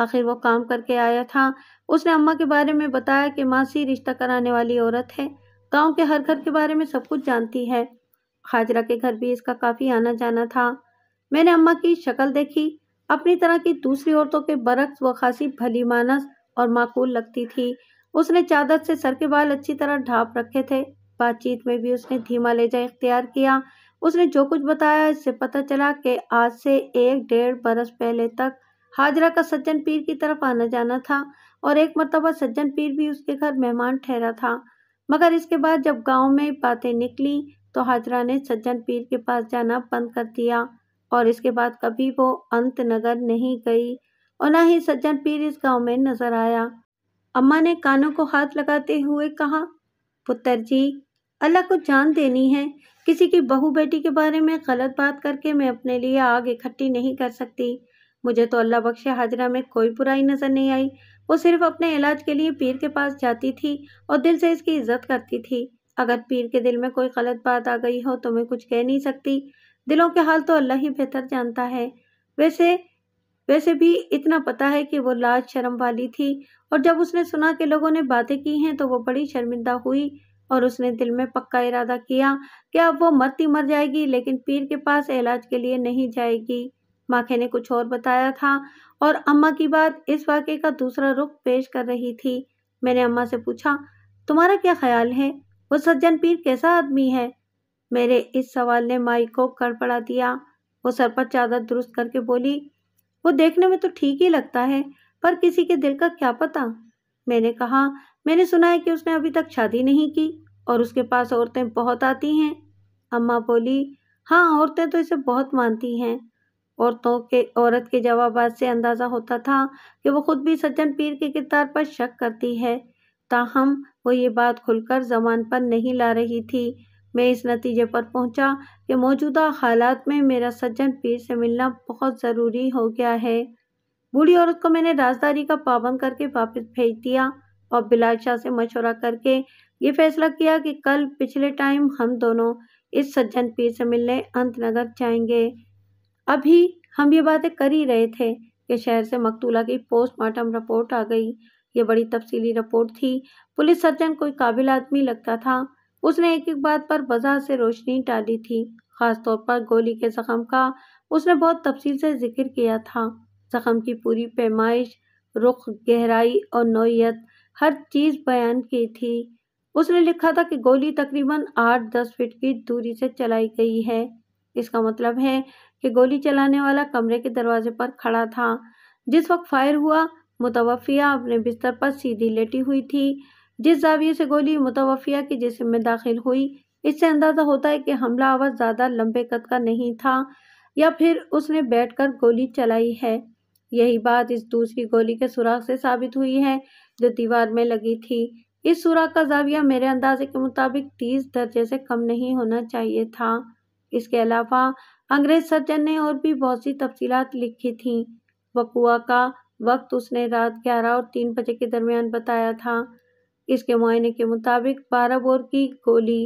आखिर वो काम करके आया था उसने अम्मा के बारे में बताया कि मासी रिश्ता कराने वाली औरत है गांव के हर घर के बारे में सब कुछ जानती है हाजरा के घर भी इसका काफ़ी आना जाना था मैंने अम्मा की शक्ल देखी अपनी तरह की दूसरी औरतों के बरक्स वह खासी भली मानस और माकूल लगती थी उसने चादर से सर के बाल अच्छी तरह ढाप रखे थे बातचीत में भी उसने धीमा लेजा इख्तियार किया उसने जो कुछ बताया इससे पता चला कि आज से एक डेढ़ बरस पहले तक हाजरा का सज्जन पीर की तरफ आना जाना था और एक मरतबा सज्जन पीर भी उसके घर मेहमान ठहरा था मगर इसके बाद जब गांव में बातें निकली तो हाजरा ने सज्जन पीर के पास जाना बंद कर दिया और इसके बाद कभी वो अंत नगर नहीं गई और ना ही सज्जन पीर इस गांव में नजर आया अम्मा ने कानों को हाथ लगाते हुए कहा पुत्र जी अल्लाह को जान देनी है किसी की बहू बेटी के बारे में गलत बात करके मैं अपने लिए आग इकट्ठी नहीं कर सकती मुझे तो अल्लाह बख्शे हाजरा में कोई बुराई नज़र नहीं आई वो सिर्फ अपने इलाज के लिए पीर के पास जाती थी और दिल से इसकी इज्जत करती थी अगर पीर के दिल में कोई गलत बात आ गई हो तो मैं कुछ कह नहीं सकती दिलों के हाल तो अल्लाह ही बेहतर जानता है वैसे वैसे भी इतना पता है कि वो लाज शर्म वाली थी और जब उसने सुना कि लोगों ने बातें की हैं तो वो बड़ी शर्मिंदा हुई और उसने दिल में पक्का इरादा किया कि अब वो मरती मर जाएगी लेकिन पीर के पास इलाज के लिए नहीं जाएगी माखे ने कुछ और बताया था और अम्मा की बात इस वाक्य का दूसरा रुख पेश कर रही थी मैंने अम्मा से पूछा तुम्हारा क्या ख्याल है वो सज्जन पीर कैसा आदमी है मेरे इस सवाल ने माई को कड़पड़ा दिया वो सर पर चादर दुरुस्त करके बोली वो देखने में तो ठीक ही लगता है पर किसी के दिल का क्या पता मैंने कहा मैंने सुना है कि उसने अभी तक शादी नहीं की और उसके पास औरतें बहुत आती हैं अम्मा बोली हाँ औरतें तो इसे बहुत मानती हैं औरतों के औरत के जवाब से अंदाज़ा होता था कि वो खुद भी सज्जन पीर के किरदार पर शक करती है ताहम वो ये बात खुलकर जबान पर नहीं ला रही थी मैं इस नतीजे पर पहुंचा कि मौजूदा हालात में मेरा सज्जन पीर से मिलना बहुत ज़रूरी हो गया है बूढ़ी औरत को मैंने राजदारी का पाबंद करके वापस भेज दिया और बिलाशाह से मशवरा करके ये फैसला किया कि कल पिछले टाइम हम दोनों इस सज्जन पीर से मिलने अंतनगर जाएंगे अभी हम ये बातें कर ही रहे थे कि शहर से मकतूला की पोस्टमार्टम रिपोर्ट आ गई ये बड़ी तफसीली रिपोर्ट थी पुलिस सर्जन कोई काबिल आदमी लगता था उसने एक एक बात पर वजह से रोशनी डाली थी खासतौर पर गोली के जख्म का उसने बहुत तफसील से जिक्र किया था जख्म की पूरी पैमाइश रुख गहराई और नोयत हर चीज़ बयान की थी उसने लिखा था कि गोली तकरीबन आठ दस फीट की दूरी से चलाई गई है इसका मतलब है कि गोली चलाने वाला कमरे के दरवाजे पर खड़ा था जिस वक्त फायर हुआ मुतवफिया अपने बिस्तर पर सीधी लेटी हुई थी जिस जाविये से गोली मुतवफ़िया के जिसम में दाखिल हुई इससे अंदाज़ा होता है कि हमला आवाज़ ज़्यादा लंबे कद का नहीं था या फिर उसने बैठकर गोली चलाई है यही बात इस दूसरी गोली के सुराख से साबित हुई है जो दीवार में लगी थी इस सुराख का जाविया मेरे अंदाजे के मुताबिक तीस दर्जे से कम नहीं होना चाहिए था इसके अलावा अंग्रेज सर्जन ने और भी बहुत सी तफसी लिखी थी वकुआ का वक्त उसने रात ग्यारह और तीन बजे के दरमियान बताया था इसके मुआयने के मुताबिक बारह बोर की गोली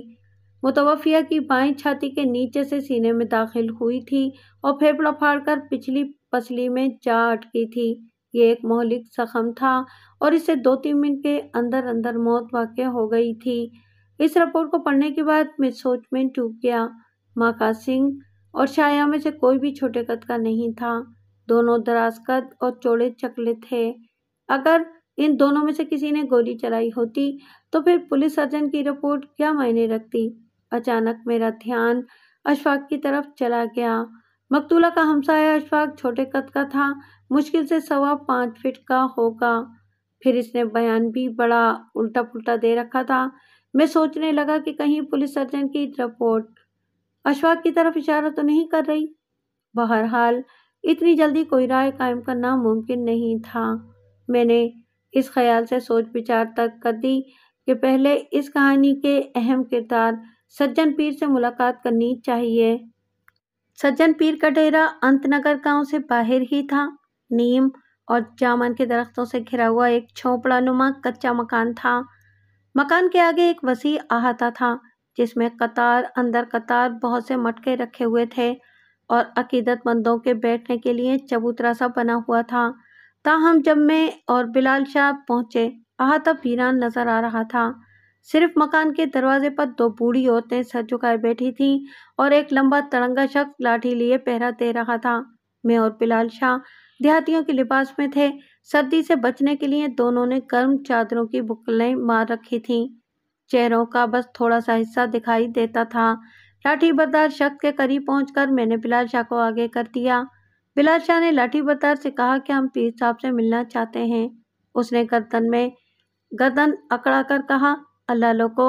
मुतवफिया की बाएं छाती के नीचे से सीने में दाखिल हुई थी और फेफड़ा फाड़कर पिछली पसली में जा अटकी थी ये एक मौलिक जख्म था और इससे दो तीन मिनट के अंदर अंदर मौत वाक़ हो गई थी इस रिपोर्ट को पढ़ने के बाद मैं सोच में टूट गया माँ का सिंह और शाया में से कोई भी छोटे कद का नहीं था दोनों दराज कद और चौड़े चकले थे अगर इन दोनों में से किसी ने गोली चलाई होती तो फिर पुलिस सर्जन की रिपोर्ट क्या मायने रखती अचानक मेरा ध्यान अशफाक की तरफ चला गया मकतूला का हमसाया अशफाक छोटे कद का था मुश्किल से सवा पाँच फिट का होगा फिर इसने बयान भी बड़ा उल्टा पुल्टा दे रखा था मैं सोचने लगा कि कहीं पुलिस सर्जन की रिपोर्ट अशफाक की तरफ इशारा तो नहीं कर रही बहरहाल इतनी जल्दी कोई राय कायम करना मुमकिन नहीं था मैंने इस ख्याल से सोच विचार तक कर दी कि पहले इस कहानी के अहम किरदार सज्जन पीर से मुलाकात करनी चाहिए सज्जन पीर का डेरा अंतनगर गांव से बाहर ही था नीम और जामन के दरख्तों से घिरा हुआ एक छोपड़ा नुमा कच्चा मकान था मकान के आगे एक वसी अहाता था जिसमें कतार अंदर कतार बहुत से मटके रखे हुए थे और अकीदतमंदों के बैठने के लिए चबूतरा सा बना हुआ था ताहम जब मैं और बिलाल शाह पहुँचे अहाता वीरान नज़र आ रहा था सिर्फ मकान के दरवाजे पर दो बूढ़ी औरतें सर झुकाए बैठी थीं और एक लंबा तरंगा शख्स लाठी लिए पहरा दे रहा था मैं और बिलाल शाह देहातियों के लिबास में थे सर्दी से बचने के लिए दोनों ने गर्म चादरों की बुकलें मार रखी थीं चेहरों का बस थोड़ा सा हिस्सा दिखाई देता था लाठी बरदार शख्स के करीब पहुंचकर मैंने बिलाल शाह को आगे कर दिया बिलाल शाह ने लाठी बतार से कहा कि हम पीर साहब से मिलना चाहते हैं उसने गर्दन में गर्दन अकड़ा कर कहा अल्लाह लोको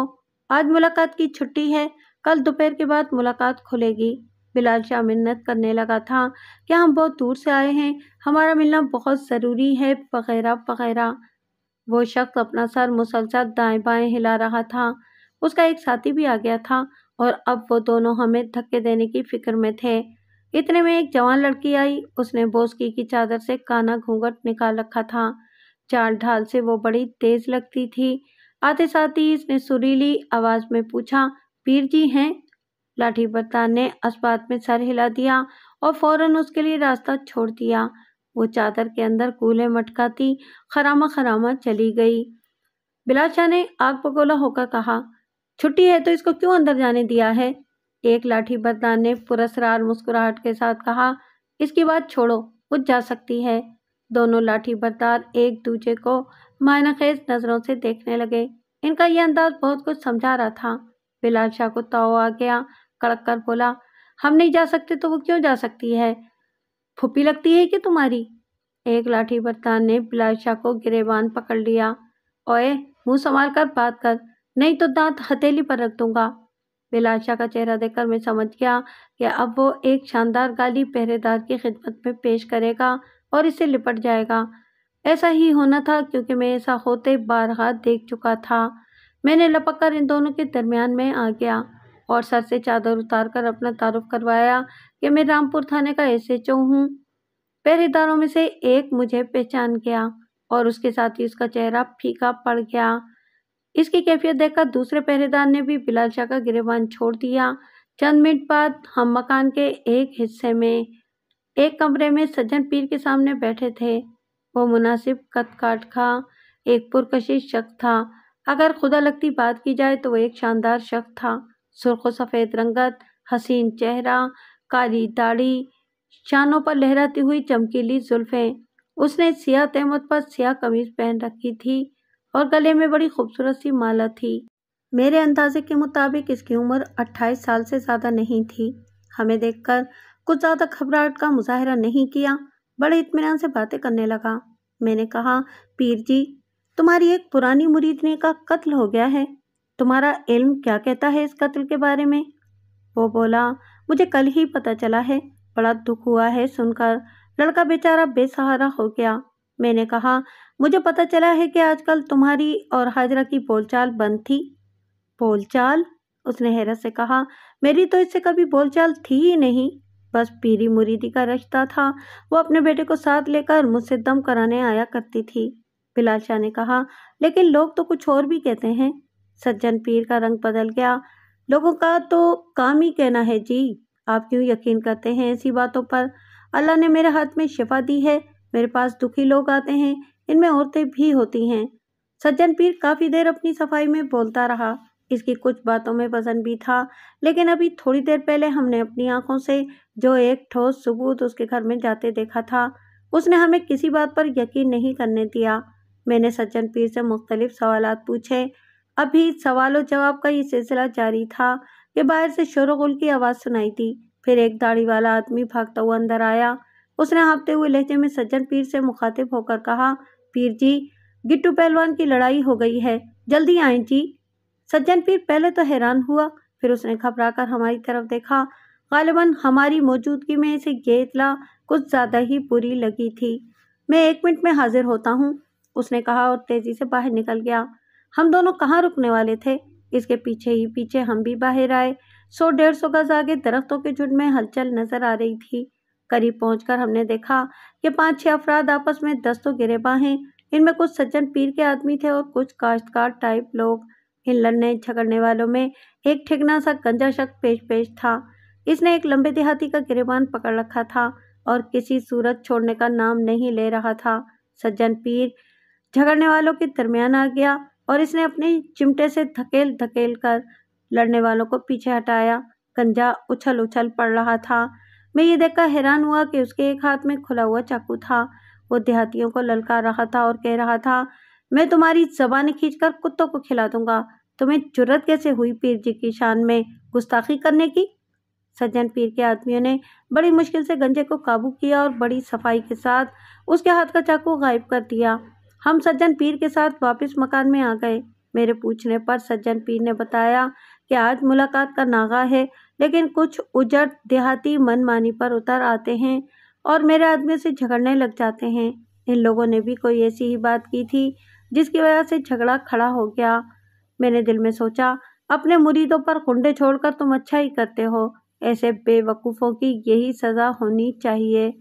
आज मुलाकात की छुट्टी है कल दोपहर के बाद मुलाकात खुलेगी बिलाल शाह मिन्नत करने लगा था कि हम बहुत दूर से आए हैं हमारा मिलना बहुत ज़रूरी है वगैरह वगैरह वो शख्स अपना सर मुसलसल दाएं बाएं हिला रहा था उसका एक साथी भी आ गया था और अब वो दोनों हमें धक्के देने की फिक्र में थे इतने में एक जवान लड़की आई उसने बोस्की की चादर से काना घूंघट निकाल रखा था चाल ढाल से वो बड़ी तेज लगती थी आते साथ ही इसने सुरीली आवाज में पूछा पीर जी हैं लाठी बरतान ने अस्पात में सर हिला दिया और फौरन उसके लिए रास्ता छोड़ दिया वो चादर के अंदर कूले मटकाती खरामा खरामा चली गई बिलाशा ने आग पकोला होकर कहा छुट्टी है तो इसको क्यों अंदर जाने दिया है एक लाठी बदला ने पुरसरार मुस्कुराहट के साथ कहा इसकी बात छोड़ो वो जा सकती है दोनों लाठी बरदार एक दूसरे को मायनखेज नज़रों से देखने लगे इनका यह अंदाज बहुत कुछ समझा रहा था बिलाल शाह को तो आ गया कड़क कर बोला हम नहीं जा सकते तो वो क्यों जा सकती है फुपी लगती है कि तुम्हारी एक लाठी बरदार ने बिलाल शाह को गिरेबान पकड़ लिया ओए मुंह संभाल कर बात कर नहीं तो दांत हथेली पर रख दूंगा बिलाशा का चेहरा देखकर मैं समझ गया कि अब वो एक शानदार गाली पहरेदार की खिदमत में पेश करेगा और इसे लिपट जाएगा ऐसा ही होना था क्योंकि मैं ऐसा होते बारहा देख चुका था मैंने लपक कर इन दोनों के दरमियान में आ गया और सर से चादर उतार कर अपना तारुफ करवाया कि मैं रामपुर थाने का एस एच ओ हूँ पहरेदारों में से एक मुझे पहचान गया और उसके साथ ही उसका चेहरा फीका पड़ गया इसकी कैफियत देखकर दूसरे पहरेदार ने भी बिलाल शाह का गिरेबान छोड़ दिया चंद मिनट बाद हम मकान के एक हिस्से में एक कमरे में सज्जन पीर के सामने बैठे थे वो मुनासिब कद काट का एक पुरकशिश शख्स था अगर खुदा लगती बात की जाए तो वो एक शानदार शख्स था सुर्ख सफ़ेद रंगत हसीन चेहरा काली दाढ़ी शानों पर लहराती हुई चमकीली जुल्फ़ें उसने सियाह तहमत पर सियाह कमीज पहन रखी थी और गले में बड़ी खूबसूरत सी माला थी मेरे अंदाजे के मुताबिक इसकी उम्र 28 साल से ज़्यादा नहीं थी हमें देखकर कुछ ज़्यादा घबराहट का मुजाहरा नहीं किया बड़े इतमान से बातें करने लगा मैंने कहा पीर जी तुम्हारी एक पुरानी मुरीदने का कत्ल हो गया है तुम्हारा इल्म क्या कहता है इस कत्ल के बारे में वो बोला मुझे कल ही पता चला है बड़ा दुख हुआ है सुनकर लड़का बेचारा बेसहारा हो गया मैंने कहा मुझे पता चला है कि आजकल तुम्हारी और हाजरा की बोलचाल बंद थी बोलचाल उसने हैरत से कहा मेरी तो इससे कभी बोलचाल थी ही नहीं बस पीरी मुरीदी का रिश्ता था वो अपने बेटे को साथ लेकर मुझसे दम कराने आया करती थी बिलाल शाह ने कहा लेकिन लोग तो कुछ और भी कहते हैं सज्जन पीर का रंग बदल गया लोगों का तो काम ही कहना है जी आप क्यों यकीन करते हैं ऐसी बातों पर अल्लाह ने मेरे हाथ में शिफा दी है मेरे पास दुखी लोग आते हैं इनमें औरतें भी होती हैं सज्जन पीर काफ़ी देर अपनी सफाई में बोलता रहा इसकी कुछ बातों में वजन भी था लेकिन अभी थोड़ी देर पहले हमने अपनी आंखों से जो एक ठोस सबूत उसके घर में जाते देखा था उसने हमें किसी बात पर यकीन नहीं करने दिया मैंने सज्जन पीर से मुख्तलिफ सवाल पूछे अभी सवाल और जवाब का ये सिलसिला जारी था कि बाहर से शोरगुल की आवाज़ सुनाई थी फिर एक दाढ़ी वाला आदमी भागता हुआ अंदर आया उसने हाँपते हुए लहजे में सज्जन पीर से मुखातिब होकर कहा पीर जी गिट्टू पहलवान की लड़ाई हो गई है जल्दी आए जी सज्जन पीर पहले तो हैरान हुआ फिर उसने घबराकर हमारी तरफ देखा गालिबा हमारी मौजूदगी में इसे ये इतला कुछ ज़्यादा ही बुरी लगी थी मैं एक मिनट में हाजिर होता हूँ उसने कहा और तेज़ी से बाहर निकल गया हम दोनों कहाँ रुकने वाले थे इसके पीछे ही पीछे हम भी बाहर आए सौ डेढ़ सौ गज आगे दरख्तों के झुंड में हलचल नजर आ रही थी करीब पहुंचकर हमने देखा कि पांच छह अफराद आपस में दस्तों गिरेबा हैं इनमें कुछ सज्जन पीर के आदमी थे और कुछ काश्तकार टाइप लोग इन लड़ने झगड़ने वालों में एक ठिकना सा गंजा शख्स पेश पेश था इसने एक लंबे देहाती का गिरेबान पकड़ रखा था और किसी सूरत छोड़ने का नाम नहीं ले रहा था सज्जन पीर झगड़ने वालों के दरमियान आ गया और इसने अपने चिमटे से धकेल धकेल कर लड़ने वालों को पीछे हटाया गंजा उछल उछल पड़ रहा था मैं ये देखकर हैरान हुआ कि उसके एक हाथ में खुला हुआ चाकू था वो देहातियों को ललकार रहा था और कह रहा था मैं तुम्हारी जबान खींचकर कुत्तों को खिला दूंगा तुम्हें जरूरत कैसे हुई पीर जी की शान में गुस्ताखी करने की सज्जन पीर के आदमियों ने बड़ी मुश्किल से गंजे को काबू किया और बड़ी सफाई के साथ उसके हाथ का चाकू गायब कर दिया हम सज्जन पीर के साथ वापस मकान में आ गए मेरे पूछने पर सज्जन पीर ने बताया कि आज मुलाकात का नागा है लेकिन कुछ उजड़ देहाती मनमानी पर उतर आते हैं और मेरे आदमी से झगड़ने लग जाते हैं इन लोगों ने भी कोई ऐसी ही बात की थी जिसकी वजह से झगड़ा खड़ा हो गया मैंने दिल में सोचा अपने मुरीदों पर कुंडे छोड़कर तुम अच्छा ही करते हो ऐसे बेवकूफ़ों की यही सज़ा होनी चाहिए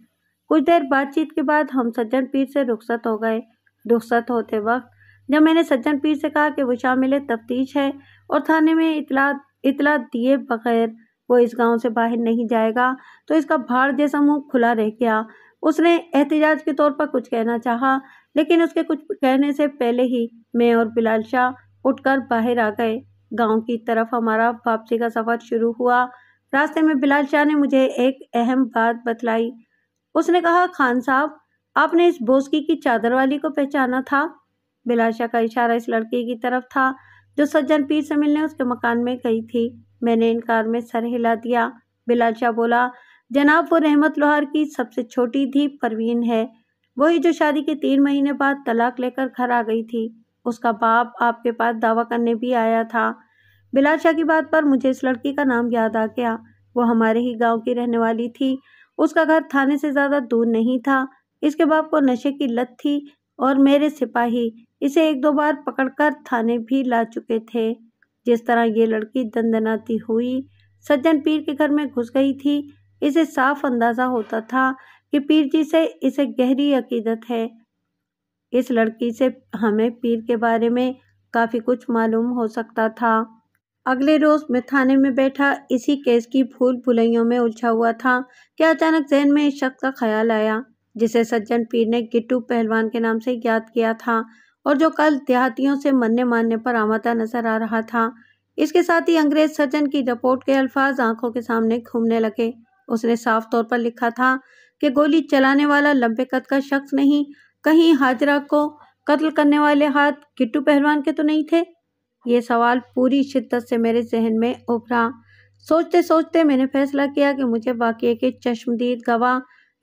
कुछ देर बातचीत के बाद हम सज्जन पीर से रुखसत हो गए रुखसत होते वक्त जब मैंने सज्जन पीर से कहा कि वो शामिल तफ्तीश है और थाने में इतला इतला दिए बगैर वो इस गांव से बाहर नहीं जाएगा तो इसका भाड़ जैसा मुंह खुला रह गया उसने एहतजाज के तौर पर कुछ कहना चाहा लेकिन उसके कुछ कहने से पहले ही मैं और बिलाल शाह उठकर बाहर आ गए गांव की तरफ हमारा वापसी का सफ़र शुरू हुआ रास्ते में बिलाल शाह ने मुझे एक अहम बात बतलाई उसने कहा खान साहब आपने इस बोस्की की चादर वाली को पहचाना था बिलाल शाह का इशारा इस लड़की की तरफ था जो सज्जन पीर से मिलने उसके मकान में गई थी मैंने इनकार में सर हिला दिया बिलाचा बोला जनाब वो रहमत लोहार की सबसे छोटी थी परवीन है वही जो शादी के तीन महीने बाद तलाक लेकर घर आ गई थी उसका बाप आपके पास दावा करने भी आया था बिलाशा की बात पर मुझे इस लड़की का नाम याद आ गया वो हमारे ही गांव की रहने वाली थी उसका घर थाने से ज़्यादा दूर नहीं था इसके बाप को नशे की लत थी और मेरे सिपाही इसे एक दो बार पकड़कर थाने भी ला चुके थे जिस तरह ये लड़की दंदनाती हुई सज्जन पीर के घर में घुस गई थी इसे साफ अंदाज़ा होता था कि पीर जी से इसे गहरी अकीदत है इस लड़की से हमें पीर के बारे में काफ़ी कुछ मालूम हो सकता था अगले रोज़ मैं थाने में बैठा इसी केस की फूल भुलैयों में उलझा हुआ था कि अचानक जहन में इस शख्स का ख्याल आया जिसे सज्जन पीर ने गिट्टू पहलवान के नाम से याद किया था और जो कल देहातियों से मरने मारने पर आमाता नजर आ रहा था इसके साथ ही अंग्रेज सज्जन की रिपोर्ट के अल्फाज आंखों के सामने घूमने लगे उसने साफ तौर पर लिखा था कि गोली चलाने वाला लंबे कद का शख्स नहीं कहीं हाजरा को कत्ल करने वाले हाथ किट्टू पहलवान के तो नहीं थे ये सवाल पूरी शिद्दत से मेरे जहन में उभरा सोचते सोचते मैंने फैसला किया कि मुझे वाकई के चश्मदीद गवाह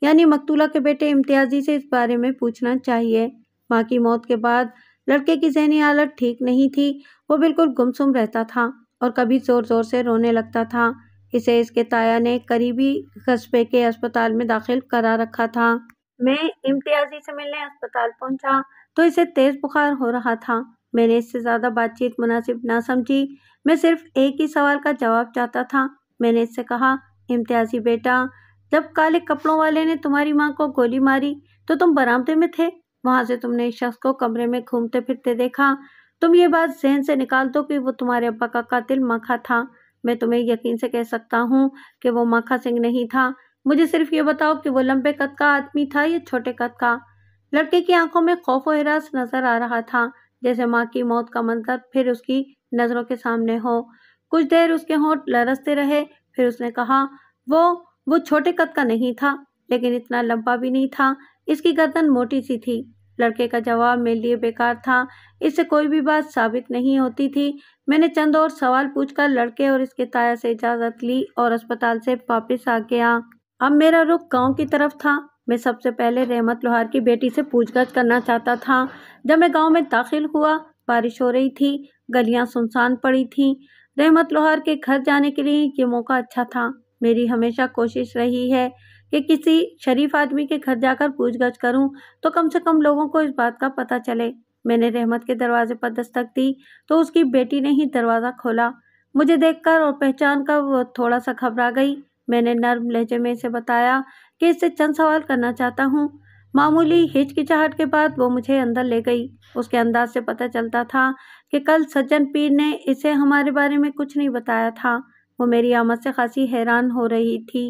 यानी मकतूला के बेटे इम्तियाजी से इस बारे में पूछना चाहिए माँ की मौत के बाद लड़के की जहनी हालत ठीक नहीं थी वो बिल्कुल गुमसुम रहता था और कभी ज़ोर ज़ोर से रोने लगता था इसे इसके ताया ने करीबी कस्बे के अस्पताल में दाखिल करा रखा था मैं इम्तियाजी से मिलने अस्पताल पहुंचा तो इसे तेज़ बुखार हो रहा था मैंने इससे ज़्यादा बातचीत मुनासिब ना समझी मैं सिर्फ एक ही सवाल का जवाब चाहता था मैंने इससे कहा इम्तियाजी बेटा जब काले कपड़ों वाले ने तुम्हारी माँ को गोली मारी तो तुम बरामदे में थे वहां से तुमने इस शख्स को कमरे में घूमते फिरते देखा तुम ये बात जहन से निकाल दो कि वो तुम्हारे अब्बा का कातिल माखा था मैं तुम्हें यकीन से कह सकता हूँ कि वो माखा सिंह नहीं था मुझे सिर्फ ये बताओ कि वो लंबे कद का आदमी था या छोटे कद का लड़के की आंखों में खौफ और हरास नजर आ रहा था जैसे माँ की मौत का मंजर फिर उसकी नजरों के सामने हो कुछ देर उसके होंठ लरसते रहे फिर उसने कहा वो वो छोटे कद का नहीं था लेकिन इतना लंबा भी नहीं था इसकी गर्दन मोटी सी थी लड़के का जवाब मेरे लिए बेकार था इससे कोई भी बात साबित नहीं होती थी मैंने चंद और सवाल पूछकर लड़के और इसके ताया से इजाज़त ली और अस्पताल से वापस आ गया अब मेरा रुख गांव की तरफ था मैं सबसे पहले रहमत लोहार की बेटी से पूछताछ करना चाहता था जब मैं गांव में दाखिल हुआ बारिश हो रही थी गलियां सुनसान पड़ी थीं रहमत लोहार के घर जाने के लिए ये मौका अच्छा था मेरी हमेशा कोशिश रही है कि किसी शरीफ आदमी के घर जाकर पूछ गछ करूँ तो कम से कम लोगों को इस बात का पता चले मैंने रहमत के दरवाजे पर दस्तक दी तो उसकी बेटी ने ही दरवाज़ा खोला मुझे देखकर और पहचान कर वो थोड़ा सा घबरा गई मैंने नर्म लहजे में इसे बताया कि इससे चंद सवाल करना चाहता हूँ मामूली हिचकिचाहट के बाद वो मुझे अंदर ले गई उसके अंदाज से पता चलता था कि कल सज्जन पीर ने इसे हमारे बारे में कुछ नहीं बताया था वो मेरी आमद से खासी हैरान हो रही थी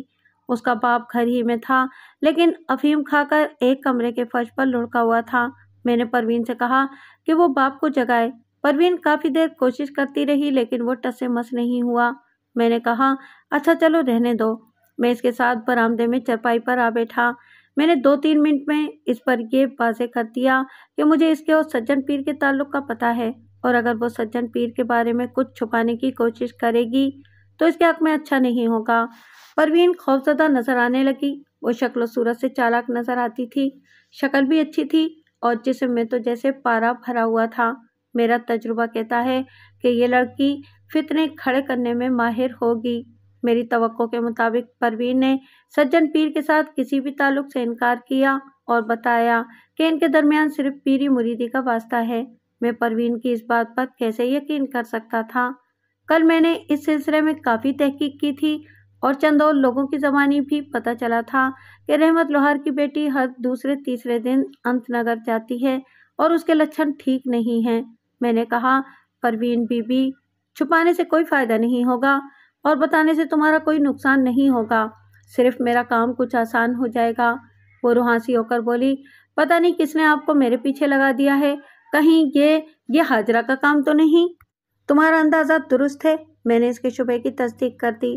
उसका बाप घर ही में था लेकिन अफीम खाकर एक कमरे के फर्श पर लुढ़का हुआ था मैंने परवीन से कहा कि वो बाप को जगाए परवीन काफ़ी देर कोशिश करती रही लेकिन वो टस मस नहीं हुआ मैंने कहा अच्छा चलो रहने दो मैं इसके साथ बरामदे में चरपाई पर आ बैठा मैंने दो तीन मिनट में इस पर यह वाजे कर दिया कि मुझे इसके और सज्जन पीर के ताल्लुक का पता है और अगर वो सज्जन पीर के बारे में कुछ छुपाने की कोशिश करेगी तो इसके हक में अच्छा नहीं होगा परवीन खौफजदा नजर आने लगी वो शक्ल सूरत से चालाक नजर आती थी शक्ल भी अच्छी थी और जिसम में तो जैसे पारा भरा हुआ था मेरा तजुर्बा कहता है कि ये लड़की फितने खड़े करने में माहिर होगी मेरी तो के मुताबिक परवीन ने सज्जन पीर के साथ किसी भी ताल्लुक से इनकार किया और बताया कि इनके दरमियान सिर्फ पीरी मुरीदी का वास्ता है मैं परवीन की इस बात पर कैसे यकीन कर सकता था कल मैंने इस सिलसिले में काफ़ी तहकीक की थी और चंद और लोगों की जबानी भी पता चला था कि रहमत लोहार की बेटी हर दूसरे तीसरे दिन अंतनगर जाती है और उसके लक्षण ठीक नहीं हैं मैंने कहा परवीन बीबी छुपाने से कोई फ़ायदा नहीं होगा और बताने से तुम्हारा कोई नुकसान नहीं होगा सिर्फ मेरा काम कुछ आसान हो जाएगा वो रुहासी होकर बोली पता नहीं किसने आपको मेरे पीछे लगा दिया है कहीं ये ये हाजरा का काम तो नहीं तुम्हारा अंदाज़ा दुरुस्त है मैंने इसके शुबे की तस्दीक कर दी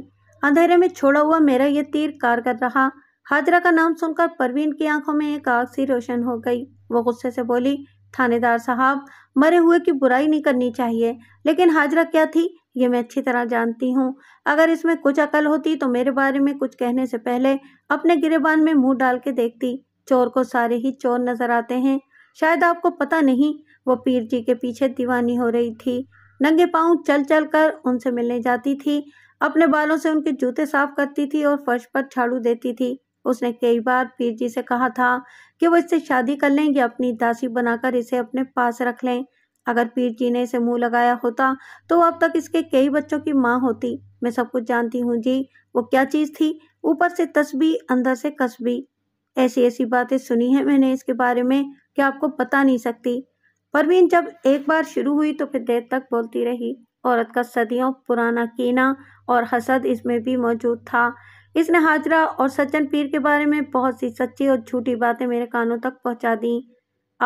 अंधेरे में छोड़ा हुआ मेरा ये तीर कारगर रहा हाजरा का नाम सुनकर परवीन की आंखों में एक आग सी रोशन हो गई वो गुस्से से बोली थानेदार साहब मरे हुए की बुराई नहीं करनी चाहिए लेकिन हाजरा क्या थी ये मैं अच्छी तरह जानती हूँ अगर इसमें कुछ अकल होती तो मेरे बारे में कुछ कहने से पहले अपने गिरेबान में मुंह डाल के देखती चोर को सारे ही चोर नजर आते हैं शायद आपको पता नहीं वो पीर जी के पीछे दीवानी हो रही थी नंगे पांव चल चल कर उनसे मिलने जाती थी अपने बालों से उनके जूते साफ करती थी और फर्श पर झाड़ू देती थी उसने कई बार पीर जी से कहा था कि वो इससे शादी कर लें या अपनी दासी बनाकर इसे अपने पास रख लें अगर पीर जी ने इसे मुंह लगाया होता तो अब तक इसके कई बच्चों की माँ होती मैं सब कुछ जानती हूँ जी वो क्या चीज़ थी ऊपर से तस्बी अंदर से कस्बी ऐसी ऐसी बातें सुनी है मैंने इसके बारे में कि आपको बता नहीं सकती परवीन जब एक बार शुरू हुई तो फिर देर तक बोलती रही औरत का सदियों पुराना कीना और हसद इसमें भी मौजूद था इसने हाजरा और सज्जन पीर के बारे में बहुत सी सच्ची और झूठी बातें मेरे कानों तक पहुंचा दी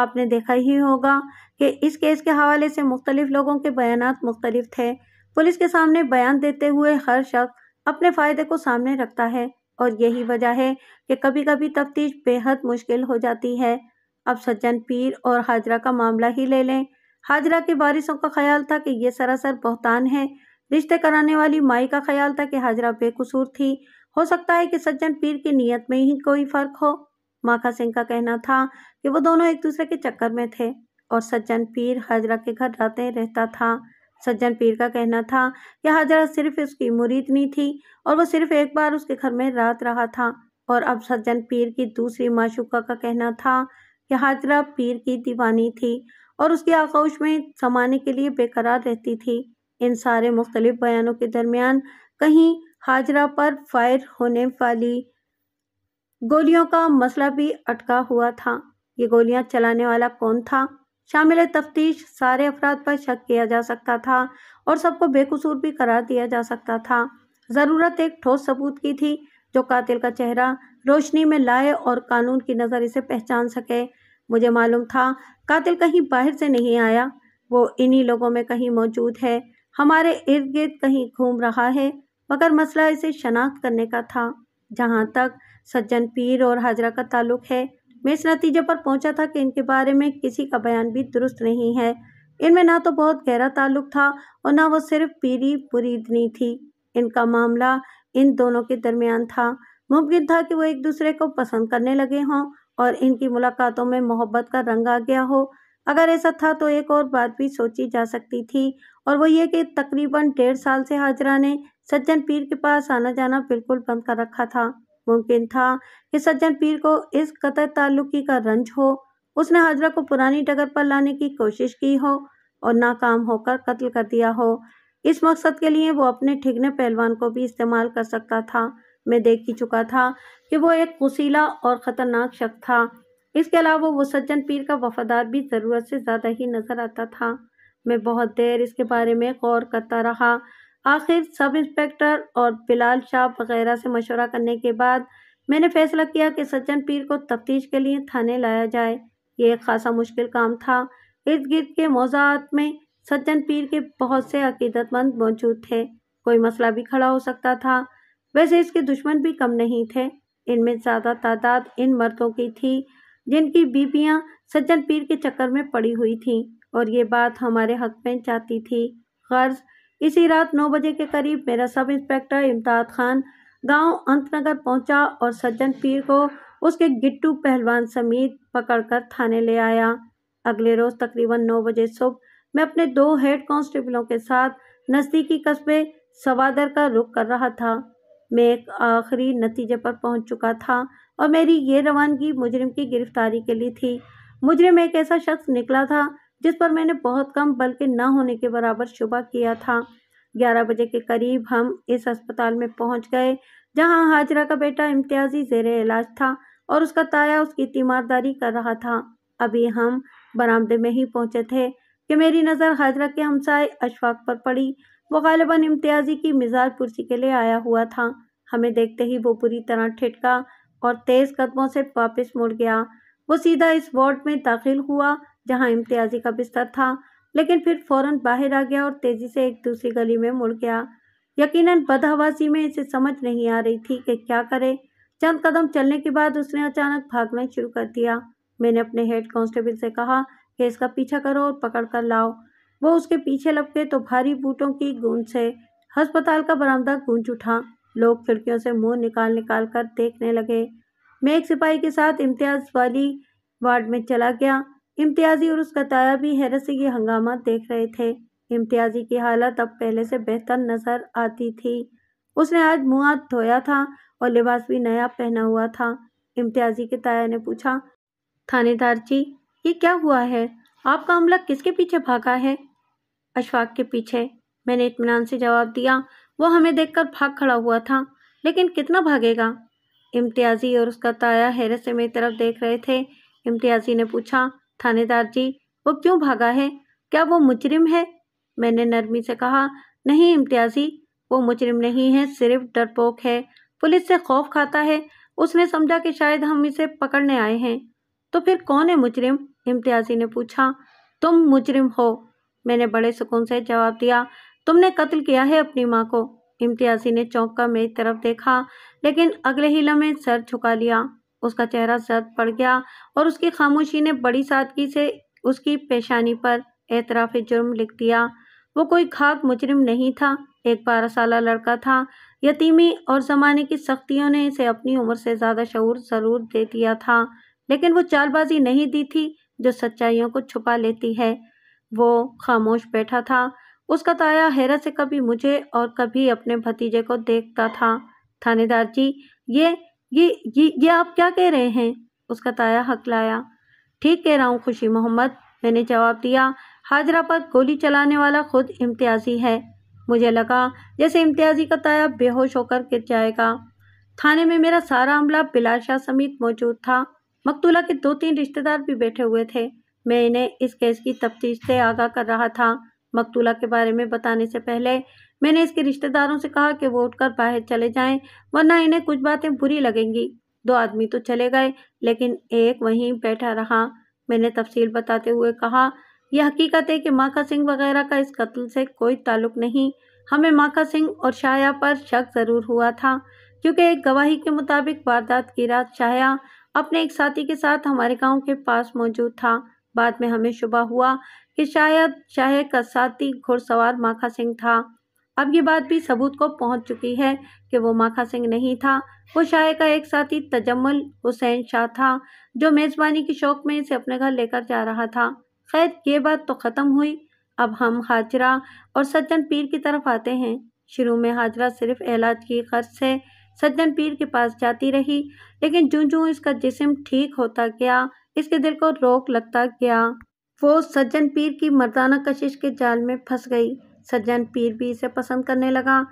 आपने देखा ही होगा कि इस केस के हवाले से मुख्तलिफ लोगों के बयान मुख्तलिफ थे पुलिस के सामने बयान देते हुए हर शख्स अपने फ़ायदे को सामने रखता है और यही वजह है कि कभी कभी तफ्तीश बेहद मुश्किल हो जाती है अब सज्जन पीर और हाजरा का मामला ही ले लें हाजरा के वारिसों का ख्याल था कि ये सरासर बहतान है रिश्ते कराने वाली माई का ख्याल था कि हाजरा बेकसूर थी हो सकता है कि सज्जन पीर की नीयत में ही कोई फ़र्क हो माखा सिंह का कहना था कि वो दोनों एक दूसरे के चक्कर में थे और सज्जन पीर हाजरा के घर रातें रहता था सज्जन पीर का कहना था कि हाजरा सिर्फ उसकी मुरीद नहीं थी और वो सिर्फ एक बार उसके घर में रात रहा था और अब सज्जन पीर की दूसरी माशुका का कहना था कि हाजरा पीर की दीवानी थी और उसके आकोश में समाने के लिए बेकरार रहती थी इन सारे मुख्तलिफ बयानों के दरमियान कहीं हाजरा पर फायर होने वाली गोलियों का मसला भी अटका हुआ था ये गोलियां चलाने वाला कौन था शामिल तफ्तीश सारे अफराद पर शक किया जा सकता था और सबको बेकसूर भी करार दिया जा सकता था ज़रूरत एक ठोस सबूत की थी जो कातिल का चेहरा रोशनी में लाए और कानून की नज़र इसे पहचान सके मुझे मालूम था कातिल कहीं बाहर से नहीं आया वो इन्हीं लोगों में कहीं मौजूद है हमारे इर्द गिर्द कहीं घूम रहा है मगर मसला इसे शनाख्त करने का था जहाँ तक सज्जन पीर और हाजरा का ताल्लुक है मैं इस नतीजे पर पहुँचा था कि इनके बारे में किसी का बयान भी दुरुस्त नहीं है इनमें ना तो बहुत गहरा ताल्लुक था और ना वो सिर्फ पीरी पुरीदनी थी इनका मामला इन दोनों के दरमियान था मुमकिन था कि वो एक दूसरे को पसंद करने लगे हों और इनकी मुलाकातों में मोहब्बत का रंग आ गया हो अगर ऐसा था तो एक और बात भी सोची जा सकती थी और वो ये कि तकरीबन डेढ़ साल से हाजरा ने सज्जन पीर के पास आना जाना बिल्कुल बंद कर रखा था मुमकिन था कि सज्जन पीर को इस कतर ताल्लुकी का रंज हो उसने हाजरा को पुरानी डगर पर लाने की कोशिश की हो और नाकाम होकर कत्ल कर दिया हो इस मकसद के लिए वो अपने ठिगने पहलवान को भी इस्तेमाल कर सकता था में देख ही चुका था कि वो एक कुशीला और ख़तरनाक शख्स था इसके अलावा वो सज्जन पीर का वफादार भी ज़रूरत से ज़्यादा ही नज़र आता था मैं बहुत देर इसके बारे में गौर करता रहा आखिर सब इंस्पेक्टर और बिलाल शाह वगैरह से मशवरा करने के बाद मैंने फैसला किया कि सज्जन पीर को तफ्तीश के लिए थाने लाया जाए ये एक खासा मुश्किल काम था इर्द गिर्द के मौजात में सज्जन पीर के बहुत से अकीदतमंद मौजूद थे कोई मसला भी खड़ा हो सकता था वैसे इसके दुश्मन भी कम नहीं थे इनमें ज़्यादा तादाद इन मर्दों की थी जिनकी बीबियाँ सज्जन पीर के चक्कर में पड़ी हुई थीं और ये बात हमारे हक में चाहती थी गर्ज इसी रात नौ बजे के करीब मेरा सब इंस्पेक्टर इमदाद खान गांव अंतनगर पहुंचा और सज्जन पीर को उसके गिट्टू पहलवान समेत पकड़कर थाने ले आया अगले रोज़ तकरीबन नौ बजे सुबह मैं अपने दो हेड कांस्टेबलों के साथ नज़दीकी कस्बे सवादर का रुख कर रहा था मैं एक आखिरी नतीजे पर पहुंच चुका था और मेरी ये रवानगी मुजरिम की गिरफ्तारी के लिए थी मुजरिम एक ऐसा शख्स निकला था जिस पर मैंने बहुत कम बल्कि न होने के बराबर शुबा किया था ग्यारह बजे के करीब हम इस अस्पताल में पहुंच गए जहां हाजरा का बेटा इम्तियाजी जेर इलाज था और उसका ताया उसकी तीमारदारी कर रहा था अभी हम बरामदे में ही पहुंचे थे कि मेरी नज़र हाजरा के हमसाय अशफाक पर पड़ी वो गालिबा इम्तियाज़ी की मिजाज पुरसी के लिए आया हुआ था हमें देखते ही वो पूरी तरह ठिटका और तेज़ कदमों से वापस मुड़ गया वो सीधा इस वार्ड में दाखिल हुआ जहाँ इम्तियाज़ी का बिस्तर था लेकिन फिर फौरन बाहर आ गया और तेज़ी से एक दूसरी गली में मुड़ गया यकीनन बदहवासी में इसे समझ नहीं आ रही थी कि क्या करे चंद कदम चलने के बाद उसने अचानक भागना शुरू कर दिया मैंने अपने हेड कांस्टेबल से कहा कि इसका पीछा करो और पकड़ कर लाओ वो उसके पीछे लपके तो भारी बूटों की गूंज से अस्पताल का बरामदा गूंज उठा लोग खिड़कियों से मुंह निकाल निकाल कर देखने लगे मैं एक सिपाही के साथ इम्तियाज वाली वार्ड में चला गया इम्तियाजी और उसका ताया भी हैरत से ये हंगामा देख रहे थे इम्तियाजी की हालत अब पहले से बेहतर नज़र आती थी उसने आज मुँह हाथ धोया था और लिबास भी नया पहना हुआ था इम्तियाजी के ताया ने पूछा थानेदार जी ये क्या हुआ है आपका अमला किसके पीछे भागा है अशफाक के पीछे मैंने इतमान से जवाब दिया वो हमें देखकर भाग खड़ा हुआ था लेकिन कितना भागेगा इम्तियाजी और उसका ताया हैरत से मेरी तरफ देख रहे थे इम्तियाजी ने पूछा थानेदार जी वो क्यों भागा है क्या वो मुजरिम है मैंने नरमी से कहा नहीं इम्तियाजी वो मुजरिम नहीं है सिर्फ डरपोक है पुलिस से खौफ खाता है उसने समझा कि शायद हम इसे पकड़ने आए हैं तो फिर कौन है मुजरिम इम्तियाजी ने पूछा तुम मुजरिम हो मैंने बड़े सुकून से जवाब दिया तुमने कत्ल किया है अपनी माँ को इम्तियाजी ने चौंक कर मेरी तरफ देखा लेकिन अगले ही लम्हे सर झुका लिया उसका चेहरा सर्द पड़ गया और उसकी खामोशी ने बड़ी सादगी से उसकी पेशानी पर एतराफ़ जुर्म लिख दिया वो कोई खाक मुजरिम नहीं था एक बारह साल लड़का था यतीमी और ज़माने की सख्तियों ने इसे अपनी उम्र से ज़्यादा शूर ज़रूर दे दिया था लेकिन वो चालबाजी नहीं दी थी जो सच्चाइयों को छुपा लेती है वो खामोश बैठा था उसका ताया हैरत से कभी मुझे और कभी अपने भतीजे को देखता था थानेदार जी ये ये ये ये आप क्या कह रहे हैं उसका ताया हक लाया ठीक कह रहा हूँ खुशी मोहम्मद मैंने जवाब दिया हाजरा पर गोली चलाने वाला खुद इम्तियाजी है मुझे लगा जैसे इम्तियाजी का ताया बेहोश होकर गिर जाएगा थाने में मेरा सारा अमला बिलाशा समेत मौजूद था मकतूला के दो तीन रिश्तेदार भी बैठे हुए थे मैं इन्हें इस केस की तफ्तीश से आगाह कर रहा था मकतूला के बारे में बताने से पहले मैंने इसके रिश्तेदारों से कहा कि वो उठकर बाहर चले जाएं वरना इन्हें कुछ बातें बुरी लगेंगी दो आदमी तो चले गए लेकिन एक वहीं बैठा रहा मैंने तफसील बताते हुए कहा यह हकीकत है कि माखा सिंह वगैरह का इस कत्ल से कोई ताल्लुक नहीं हमें माखा सिंह और शाया पर शक ज़रूर हुआ था क्योंकि एक गवाही के मुताबिक वारदात की रात शाया अपने एक साथी के साथ हमारे गांव के पास मौजूद था बाद में हमें शुबा हुआ कि शायद शाह का साथी घुड़सवार माखा सिंह था अब ये बात भी सबूत को पहुंच चुकी है कि वो माखा सिंह नहीं था वो शाह का एक साथी तजम्मल हुसैन शाह था जो मेज़बानी के शौक में इसे अपने घर लेकर जा रहा था खैर ये बात तो ख़त्म हुई अब हम हाजरा और सज्जन पीर की तरफ आते हैं शुरू में हाजरा सिर्फ एलाज की खर्च से सज्जन पीर के पास जाती रही लेकिन जूं जूं इसका जिसम ठीक होता गया इसके दिल को रोक लगता गया वो सज्जन पीर की मर्दाना कशिश के जाल में फंस गई सज्जन पीर भी इसे पसंद करने लगा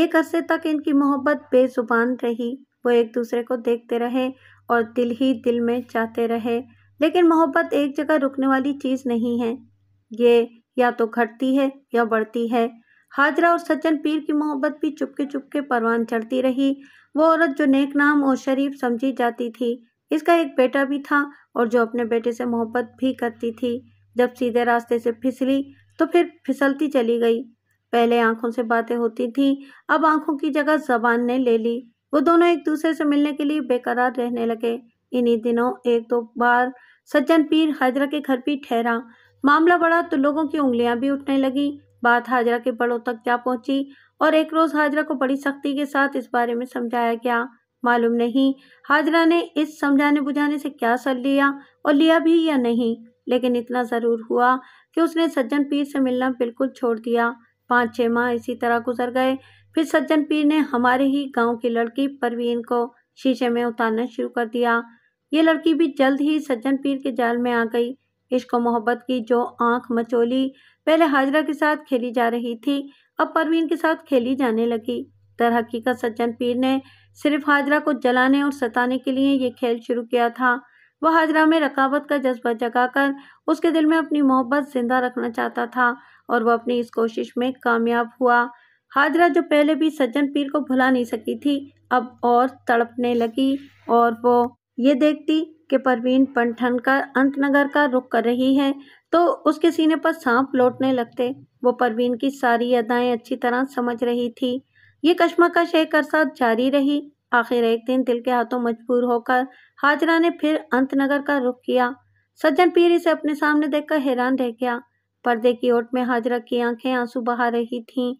एक अरसे तक इनकी मोहब्बत बेजुबान रही वो एक दूसरे को देखते रहे और दिल ही दिल में चाहते रहे लेकिन मोहब्बत एक जगह रुकने वाली चीज़ नहीं है ये या तो घटती है या बढ़ती है हाजरा और सज्जन पीर की मोहब्बत भी चुपके चुपके परवान चढ़ती रही वो औरत जो नेक नाम और शरीफ समझी जाती थी इसका एक बेटा भी था और जो अपने बेटे से मोहब्बत भी करती थी जब सीधे रास्ते से फिसली तो फिर फिसलती चली गई पहले आंखों से बातें होती थी अब आंखों की जगह जबान ने ले ली वो दोनों एक दूसरे से मिलने के लिए बेकरार रहने लगे इन्हीं दिनों एक दो बार सज्जन पीर हाजरा के घर भी ठहरा मामला बड़ा तो लोगों की उंगलियां भी उठने लगी बात हाजरा के बड़ों तक जा पहुंची और एक रोज हाजरा को बड़ी सख्ती के साथ इस बारे में समझाया गया मालूम नहीं हाजरा ने इस समझाने बुझाने से क्या सर लिया और लिया भी या नहीं लेकिन इतना ज़रूर हुआ कि उसने सज्जन पीर से मिलना बिल्कुल छोड़ दिया पाँच छः माह इसी तरह गुजर गए फिर सज्जन पीर ने हमारे ही गांव की लड़की परवीन को शीशे में उतारना शुरू कर दिया ये लड़की भी जल्द ही सज्जन पीर के जाल में आ गई इश्क मोहब्बत की जो आंख मचोली पहले हाजरा के साथ खेली जा रही थी अब परवीन के साथ खेली जाने लगी दरहकीकत सज्जन पीर ने सिर्फ हाजरा को जलाने और सताने के लिए ये खेल शुरू किया था वह हाजरा में रकावत का जज्बा जगाकर उसके दिल में अपनी मोहब्बत जिंदा रखना चाहता था और वह अपनी इस कोशिश में कामयाब हुआ हाजरा जो पहले भी सज्जन पीर को भुला नहीं सकी थी अब और तड़पने लगी और वो ये देखती कि परवीन पंठन का अंतनगर का रुख कर रही है तो उसके सीने पर सांप लौटने लगते वो परवीन की सारी अदाएं अच्छी तरह समझ रही थी ये कश्मकश एक अरसा जारी रही आखिर एक दिन दिल के हाथों मजबूर होकर हाजरा ने फिर अंतनगर का रुख किया सज्जन पीर इसे अपने सामने देखकर हैरान रह गया पर्दे की ओट में हाजरा की आंखें आंसू बहा रही थीं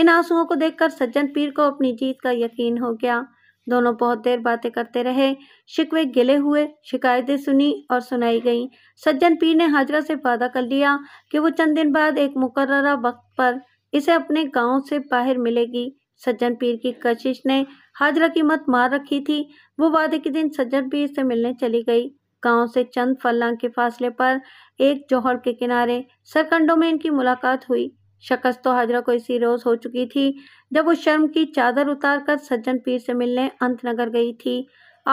इन आंसुओं को देखकर सज्जन पीर को अपनी जीत का यकीन हो गया दोनों बहुत देर बातें करते रहे शिकवे गिले हुए शिकायतें सुनी और सुनाई गईं सज्जन पीर ने हाजरा से वादा कर लिया कि वो चंद दिन बाद एक मुकर्रा वक्त पर इसे अपने गाँव से बाहर मिलेगी सज्जन पीर की कशिश ने हाजरा की मत मार रखी थी वो वादे के दिन सज्जन पीर से मिलने चली गई गांव से चंद फल्लांग के फासले पर एक जौहर के किनारे सरकंडों में इनकी मुलाकात हुई शकस तो हाजरा को इसी रोज हो चुकी थी जब वो शर्म की चादर उतार कर सज्जन पीर से मिलने अंतनगर गई थी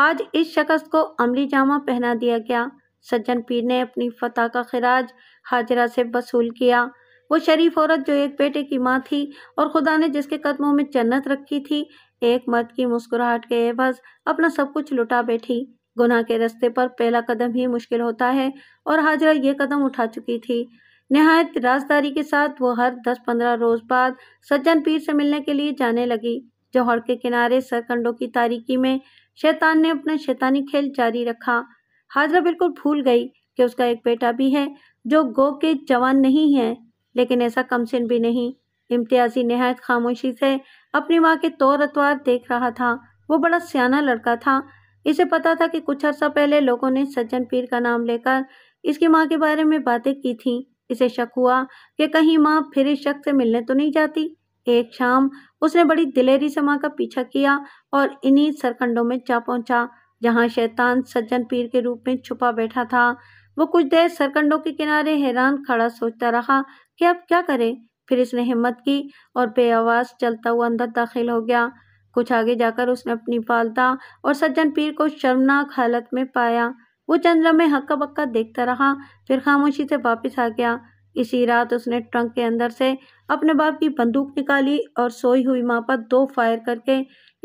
आज इस शकस को अमली जामा पहना दिया गया सज्जन पीर ने अपनी फतह का खराज हाजरा से वसूल किया वो शरीफ औरत जो एक बेटे की माँ थी और खुदा ने जिसके कदमों में जन्नत रखी थी एक मर्द की मुस्कुराहट के एवज अपना सब कुछ लुटा बैठी गुनाह के रस्ते पर पहला कदम ही मुश्किल होता है और हाजरा ये कदम उठा चुकी थी नहायत राजदारी के साथ वो हर दस पंद्रह रोज बाद सज्जन पीर से मिलने के लिए जाने लगी जौहर के किनारे सरकंडों की तारीकी में शैतान ने अपना शैतानी खेल जारी रखा हाजरा बिल्कुल भूल गई कि उसका एक बेटा भी है जो गो के जवान नहीं है लेकिन ऐसा कमसिन भी नहीं इम्तियाजी नहायत खामोशी से अपनी माँ के तौर अतवार देख रहा था वो बड़ा सियाना लड़का था इसे पता था कि कुछ अर्सा पहले लोगों ने सज्जन पीर का नाम लेकर इसकी माँ के बारे में बातें की थीं इसे शक हुआ कि कहीं माँ फिर इस शख्स से मिलने तो नहीं जाती एक शाम उसने बड़ी दिलेरी से माँ का पीछा किया और इन्हीं सरकंडों में जा पहुंचा जहाँ शैतान सज्जन पीर के रूप में छुपा बैठा था वो कुछ देर सरकंडों के किनारे हैरान खड़ा सोचता रहा कि अब क्या करें फिर इसने हिम्मत की और बेआवाज चलता हुआ अंदर दाखिल हो गया कुछ आगे जाकर उसने अपनी पालता और सज्जन पीर को शर्मनाक हालत में पाया वो चंद्र में हक्का बक्का देखता रहा फिर खामोशी से वापस आ गया इसी रात उसने ट्रंक के अंदर से अपने बाप की बंदूक निकाली और सोई हुई माँ पर दो फायर करके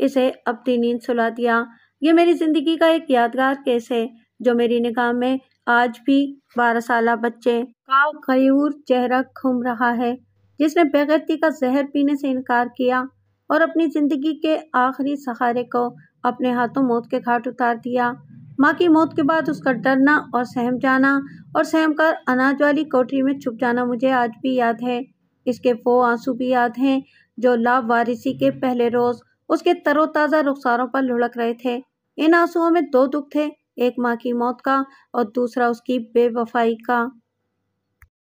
इसे अपनी नींद सुला दिया ये मेरी ज़िंदगी का एक यादगार केस है जो मेरी निगाह में आज भी बारह साल बच्चे का गयूर चेहरा घूम रहा है जिसने बेगती का जहर पीने से इनकार किया और अपनी ज़िंदगी के आखिरी सहारे को अपने हाथों मौत के घाट उतार दिया माँ की मौत के बाद उसका डरना और सहम जाना और सहम कर अनाज वाली कोठरी में छुप जाना मुझे आज भी याद है इसके वो आंसू भी याद हैं जो लाभ वारिसी के पहले रोज़ उसके तरोताज़ा रुखसारों पर लुढ़क रहे थे इन आंसुओं में दो दुख थे एक माँ की मौत का और दूसरा उसकी बेवफाई का